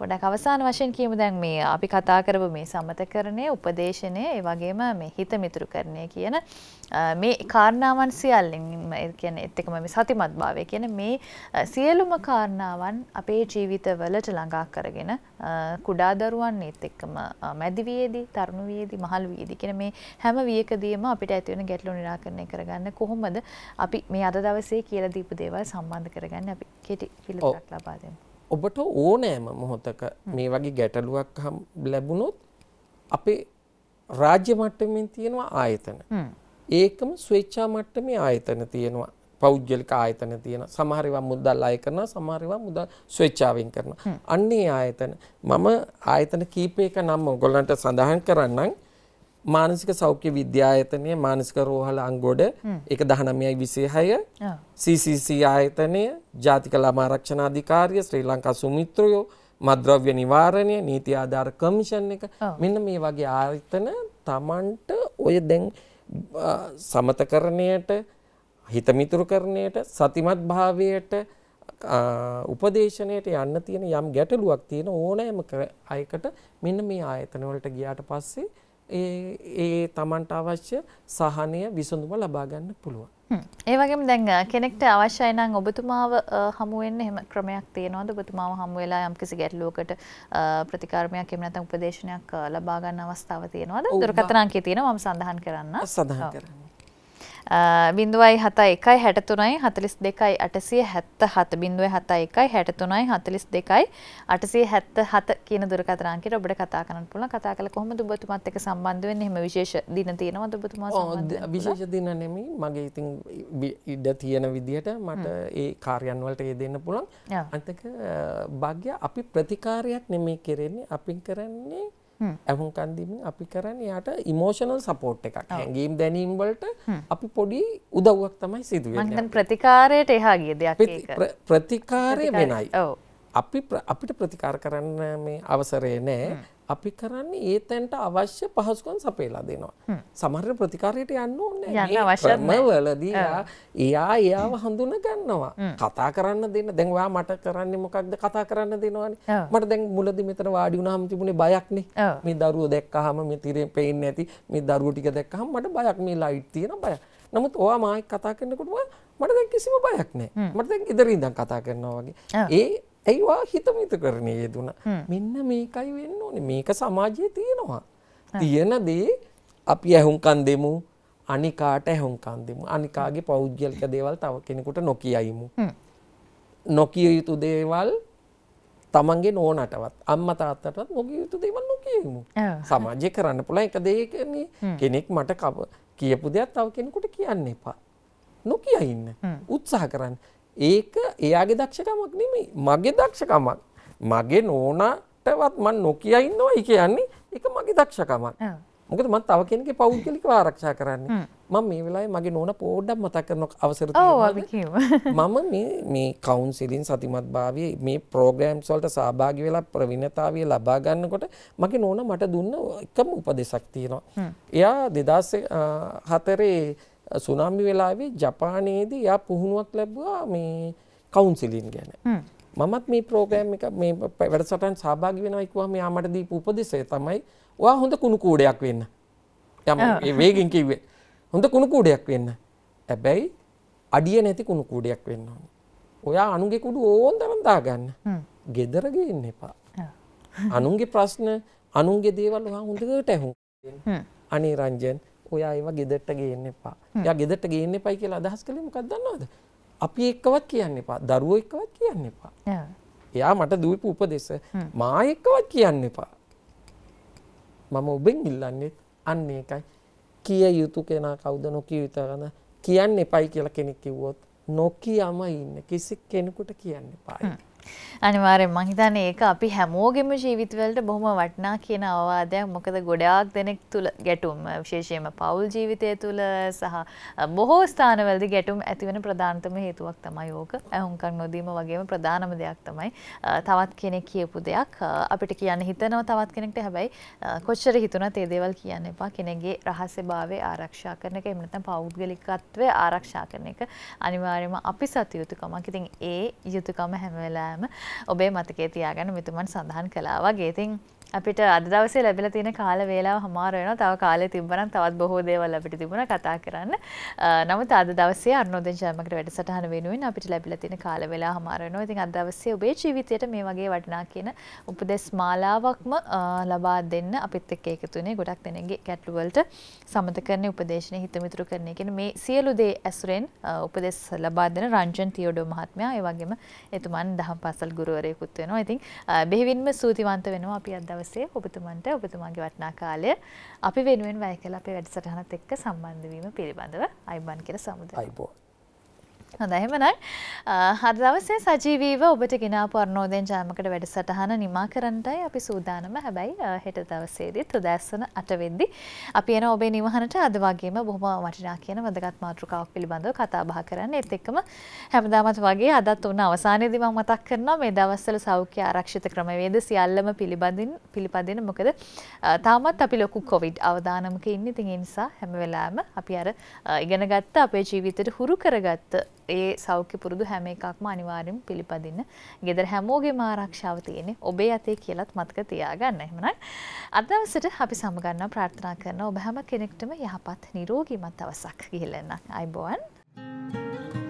පොඩක් අවසාන වශයෙන් කියමු දැන් මේ අපි කතා කරපු මේ සමතකරණය උපදේශනය ඒ වගේම මේ හිත මිතුරු කරණය කියන මේ කාරණාවන් සියල්ලෙන් කියන්නේ එත් එකම මේ සතිමත් භාවය කියන මේ සියලුම කාරණාවන් අපේ ජීවිතවලට ළඟා කරගෙන කුඩා දරුවන් ඒත් එක්කම මැදි වියේදී තරුණ වියේදී මහලු වියේදී කියන මේ හැම වියකදීම අපිට ඇති වෙන ගැටලු නිරාකරණය කරගන්න කොහොමද අපි මේ අද දවසේ කියලා දීපු දේවල් සම්බන්ධ කරගන්න අපි කෙටි පිළිතුරක් ලබා දෙමු. ඔබට ඕනෑම මොහොතක මේ වගේ ගැටලුවක් හම් ලැබුණොත් අපේ රාජ්‍ය මට්ටමින් තියෙනවා ආයතන. ඒකම ස්වේච්ඡා මට්ටමේ ආයතන තියෙනවා. පෞද්ගලික ආයතන තියෙන. සමහර ඒවා මුදල් අය කරනවා, සමහර ඒවා මුදල් ස්වේච්ඡාවෙන් කරනවා. අන්නේ ආයතන මම ආයතන කීපයක නම් ඔයගොල්ලන්ට සඳහන් කරන්නම්. මානසික සෞඛ්‍ය විද්‍යායතනය මානසික රෝහල අංගොඩ එක දහනමයයි විසේහය CCC ආයතනය ජාතික ළමාරක්ෂණ අධිකාරිය ශ්‍රී ලංකා සුමිත්‍රයෝ මද්‍රව්‍ය නිවාරණය නීති ආධාර කමිෂන් එක මෙන්න මේ වගේ ආයතන තමන්ට ඔය දැන් සමතකරණයට හිතමිතුරුකරණයට සතිමත් භාවයට උපදේශනයට යන්න තියෙන යම් ගැටලුවක් තියෙන ඕනෑම අයකට මෙන්න මේ ආයතන වලට ගියාට පස්සේ ඒ ඒ Tamanට අවශ්‍ය සහනය විසඳුම ලබා ගන්න පුළුවන්. ඒ වගේම දැන් කෙනෙක්ට අවශ්‍යයි නම් ඔබතුමාව හමු වෙන්න එහෙම ක්‍රමයක් තියෙනවද? ඔබතුමාව හමු වෙලා යම්කිසි ගැටලුවකට ප්‍රතිකාරමයක් එහෙම නැත්නම් උපදේශනයක් ලබා ගන්න අවස්ථාවක් තියෙනවද? දුරකථන අංකය තියෙනවා මම සඳහන් කරන්න. සඳහන් කරන්න. බිඳුවයි හතයි එකයි හැටතුනයි හතලිස් දෙකයි අටසිය හැත්ත හත බිඳුව හතයි එකයි හැටතුනයි හතලිස් දෙකයි අටසිය හැත්ත හත කියන දුරකතරන්කට ඔබට කතා කරන්න පුළ කතා කළ කොහොම දුබතුමත් එක සම්බන්ධුවෙන් එහෙම විශේෂ දින තියෙනවා දුබතුමා විශේෂ දින නෙමි මගේ ඉතින් ඉඩ තියෙන විදිහට මට ඒ කාර්යන්වලට ඒ දෙන්න පුළන් අන්තක භාග්‍ය අපි ප්‍රතිකාරයක් නෙමේ කෙරෙන්නේ අපින් කරන්නේ ඇහුම් කන්දීමෙන් අපි කරන්න යාට ඉමෝෂනල් සපෝට් එකක් හැඟීම් දැනීම්වලට අපි පොඩි උදව්වක් තමයි සිදුව ප්‍රතිකාරයට එහා ගිය දෙයක් ප්‍රතිකාරය වෙනයි අපි අපිට ප්‍රතිකාර කරන්න මේ අවසරය නෑ අපි කරන්නේ ඒ තැන්ට අවශ්‍ය පහසුකම් සපයලා දෙනවා. සමහර ප්‍රතිකාරයට යන්න ඕනේ නෑ. යන්න අවශ්‍ය වලදී එයා එයාව හඳුන ගන්නවා. කතා කරන්න දෙන්න. දැන් ඔයා මට කරන්නේ මොකක්ද කතා කරන්න දෙනවනේ. මට දැන් මුලදී මෙතන වාඩි වුණාම තිබුණේ බයක්නේ. මේ දරුවෝ දැක්කහම මේ තිරෙන් පේන්නේ නැති මේ දරුවෝ ටික දැක්කහම මට බයක් මේ ලයිට් තියෙන බයක්. නමුත් ඔයා මායි කතා කරනකොට මට දැන් කිසිම බයක් නෑ. මට දැන් ඉදිරියෙන් ඉඳන් කතා කරනවා වගේ. ඒ ඇයිවා හිතමිත කරණය යෙදුන මෙන්න මේකයි වෙන්න ඕනේ මේක සමාජයේ තියෙනවා. තියෙන දේ අපි ඇහුම්කන් දෙමු අනිකාට ඇහුම්කන් දෙමු අනිකාගේ පෞද්ගලික දේවල් තව කෙනෙකුට නොකියයිමු. නොකිය යුතු දේවල් තමන්ගේ නෝනටවත් අම්ම තාත්තටත් නොකිය යුතු දේවල් නොකියමු. සමාජය කරන්න පුළුවන් එක දෙයක් කෙනෙක් මට කියපු දෙයක් තව කෙනෙකුට කියන්න එපා. නොකිය ඉන්න උත්සාහ කරන්න. ඒක එයාගේ දක්ෂකමක් නෙමෙයි මගේ දක්ෂකමක්. මගේ නෝනාටවත් මම නොකිය ඉන්නවයි කියන්නේ ඒක මගේ දක්ෂකමක්. මොකද මම තව කෙනෙක්ගේ පෞද්ගලිකව ආරක්ෂා කරන්නේ. මම මේ වෙලාවේ මගේ නෝනා පොඩ්ඩක් මතක් කරන අවසර මම මේ මේ කවුන්සිලින් සතිමත්භාවයේ මේ ප්‍රෝග්‍රෑම්ස් වලට සහභාගී වෙලා ප්‍රවීණතාවය ලබා ගන්නකොට මගේ නෝනා මට දුන්න එකම උපදේශක් තියෙනවා. එයා 2004 සුනාමි වෙලාවේ ජපානයේදී යා පුහුණුවක් ලැබුවා මේ කවුන්සිලින් ගැන. මමත් මේ ප්‍රෝග්‍රෑම් එක මේ වැඩසටහන් සහභාගී වෙනවා කිව්වම යා මට දීපු උපදෙසය තමයි ඔයා හොඳ කුණු කූඩයක් වෙන්න. යම් ඒ වේගෙන් කිව්වේ. හොඳ කුණු කූඩයක් වෙන්න. හැබැයි අඩිය නැති කුණු කූඩයක් වෙන්න ඕනේ. ඔයා අනුගේ කුඩු ඕන් තරම් දාගන්න. gedara ගේන්න එපා. අනුන්ගේ ප්‍රශ්න අනුන්ගේ දේවල් ඔයා හොඳට ඇහුම්. අනේ රංජන් ඔයා ඒව ගෙදරට ගේන්න එපා. එයා ගෙදරට ගේන්න එපයි කියලා අදහස් කළේ මොකක්ද දන්නවද? අපි එක්කවත් කියන්න එපා. දරුවෝ එක්කවත් කියන්න එපා. එයා මට දීපු උපදෙස් මා එක්කවත් කියන්න එපා. මම ඔබෙන් ඉල්ලන්නේ අන්න ඒකයි. කිය යුතු කෙනා කවුද නොකිය යුතු කෙනා කියන්න එපයි කියලා කෙනෙක් කිව්වොත් නොකියම ඉන්න කිසි කෙනෙකුට කියන්න එපා. අනිවාර්යෙන් මං හිතන්නේ ඒක අපි හැමෝගෙම ජීවිතවලට බොහොම වටිනා කියන අවවාදයක්. මොකද ගොඩාක් දෙනෙක් තුල ගැටුම් විශේෂයෙන්ම පෞල් ජීවිතය තුල සහ බොහෝ ස්ථානවලදී ගැටුම් ඇති වෙන ප්‍රධානතම හේතුවක් තමයි ඕක. ඇහුම්කන් නොදීම වගේම ප්‍රධානම දෙයක් තමයි තවත් කෙනෙක් කියපු දෙයක් අපිට කියන්න හිතනවා තවත් කෙනෙක්ට හැබැයි කොච්චර හිතුණත් ඒ දේවල් කියන්න එපා. කෙනෙක්ගේ රහස්‍යභාවය ආරක්ෂා කරන එක එහෙම නැත්නම් පෞද්ගලිකත්වය ආරක්ෂා කරන එක අනිවාර්යයෙන්ම අපි සතු යුතුකමක්. ඉතින් ඒ යුතුකම හැම වෙලාවෙම කණ්ඩායම ඔබේ මතකේ තියාගන්න මෙතුමන් සඳහන් කළා වගේ. ඉතින් අපිට අද දවසේ ලැබිලා තියෙන කාල වේලාව හමාර වෙනවා. තව කාලය තිබ්බනම් තවත් බොහෝ දේවල් අපිට තිබුණා කතා කරන්න. නමුත් අද දවසේ අරුණෝදය ජයමකට වැඩසටහන වෙනුවෙන් අපිට ලැබිලා තියෙන කාල වේලාව හමාර වෙනවා. ඉතින් අද දවසේ ඔබේ ජීවිතයට මේ වගේ වටිනා කියන උපදෙස් මාලාවක්ම ලබා දෙන්න අපිත් එක්ක එකතු වෙන්නේ ගොඩක් දෙනෙක්ගේ ගැටලු වලට සමතකරණේ උපදේශන හිතමිතුරු කරන කියන මේ සියලු දේ ඇසුරෙන් උපදෙස් ලබා දෙන රංජන් තියඩෝ මහත්මයා ඒ වගේම එතුමන් දහම් පාසල් ගුරුවරයෙකුත් වෙනවා. ඉතින් බෙහෙවින්ම සූතිවන්ත වෙනවා අපි අද දවසේ ඔබතුමන්ට ඔබතුමාගේ වටනා කාලය අපි වෙනුවෙන් වැය කළ අපේ වැඩසටහනත් එක්ක සම්බන්ධ වීම පිළිබඳව අයිබන් කියලා සමුදයි. අයිබෝන්. හොඳ එහෙමනම් අද දවසේ සජීවීව ඔබට ගෙනාපු අර්ණෝදෙන් ජාමකට වැඩසටහන නිමා කරන්නටයි අපි සූදානම. හැබැයි හෙට දවසේදීත් උදෑසන 8 වෙද්දී අපි එන ඔබේ නිවහනට අද වගේම බොහොම වටිනා කියන වැදගත් මාතෘකාවක් පිළිබඳව කතා බහ කරන්න. ඒත් එක්කම හැමදාමත් වගේ අදත් උන අවසානයේදී මම මතක් කරනවා මේ දවස්වල සෞඛ්‍ය ආරක්ෂිත ක්‍රමවේද සියල්ලම පිළිබඳින් පිළිපදින මොකද තාමත් අපි ලොකු කොවිඩ් අවදානමක ඉන්නේ. ඉතින් ඒ නිසා හැම වෙලාවෙම අපි අර ඉගෙනගත්ත අපේ ජීවිතයට හුරු කරගත්ත ඒ සෞඛ්‍ය පුරුදු හැම එකක්ම අනිවාර්යෙන් පිළිපදින්න. ගෙදර හැමෝගේම ආරක්ෂාව තියෙන්නේ ඔබේ අතේ කියලත් මතක තියාගන්න. එහෙමනම් අද දවසට අපි සමගන්නවා ප්‍රාර්ථනා කරනවා ඔබ හැම කෙනෙක්ටම යහපත් නිරෝගීමත් අවසක් ගිහිල්ලා එන්න. අයබෝන්. Thank you.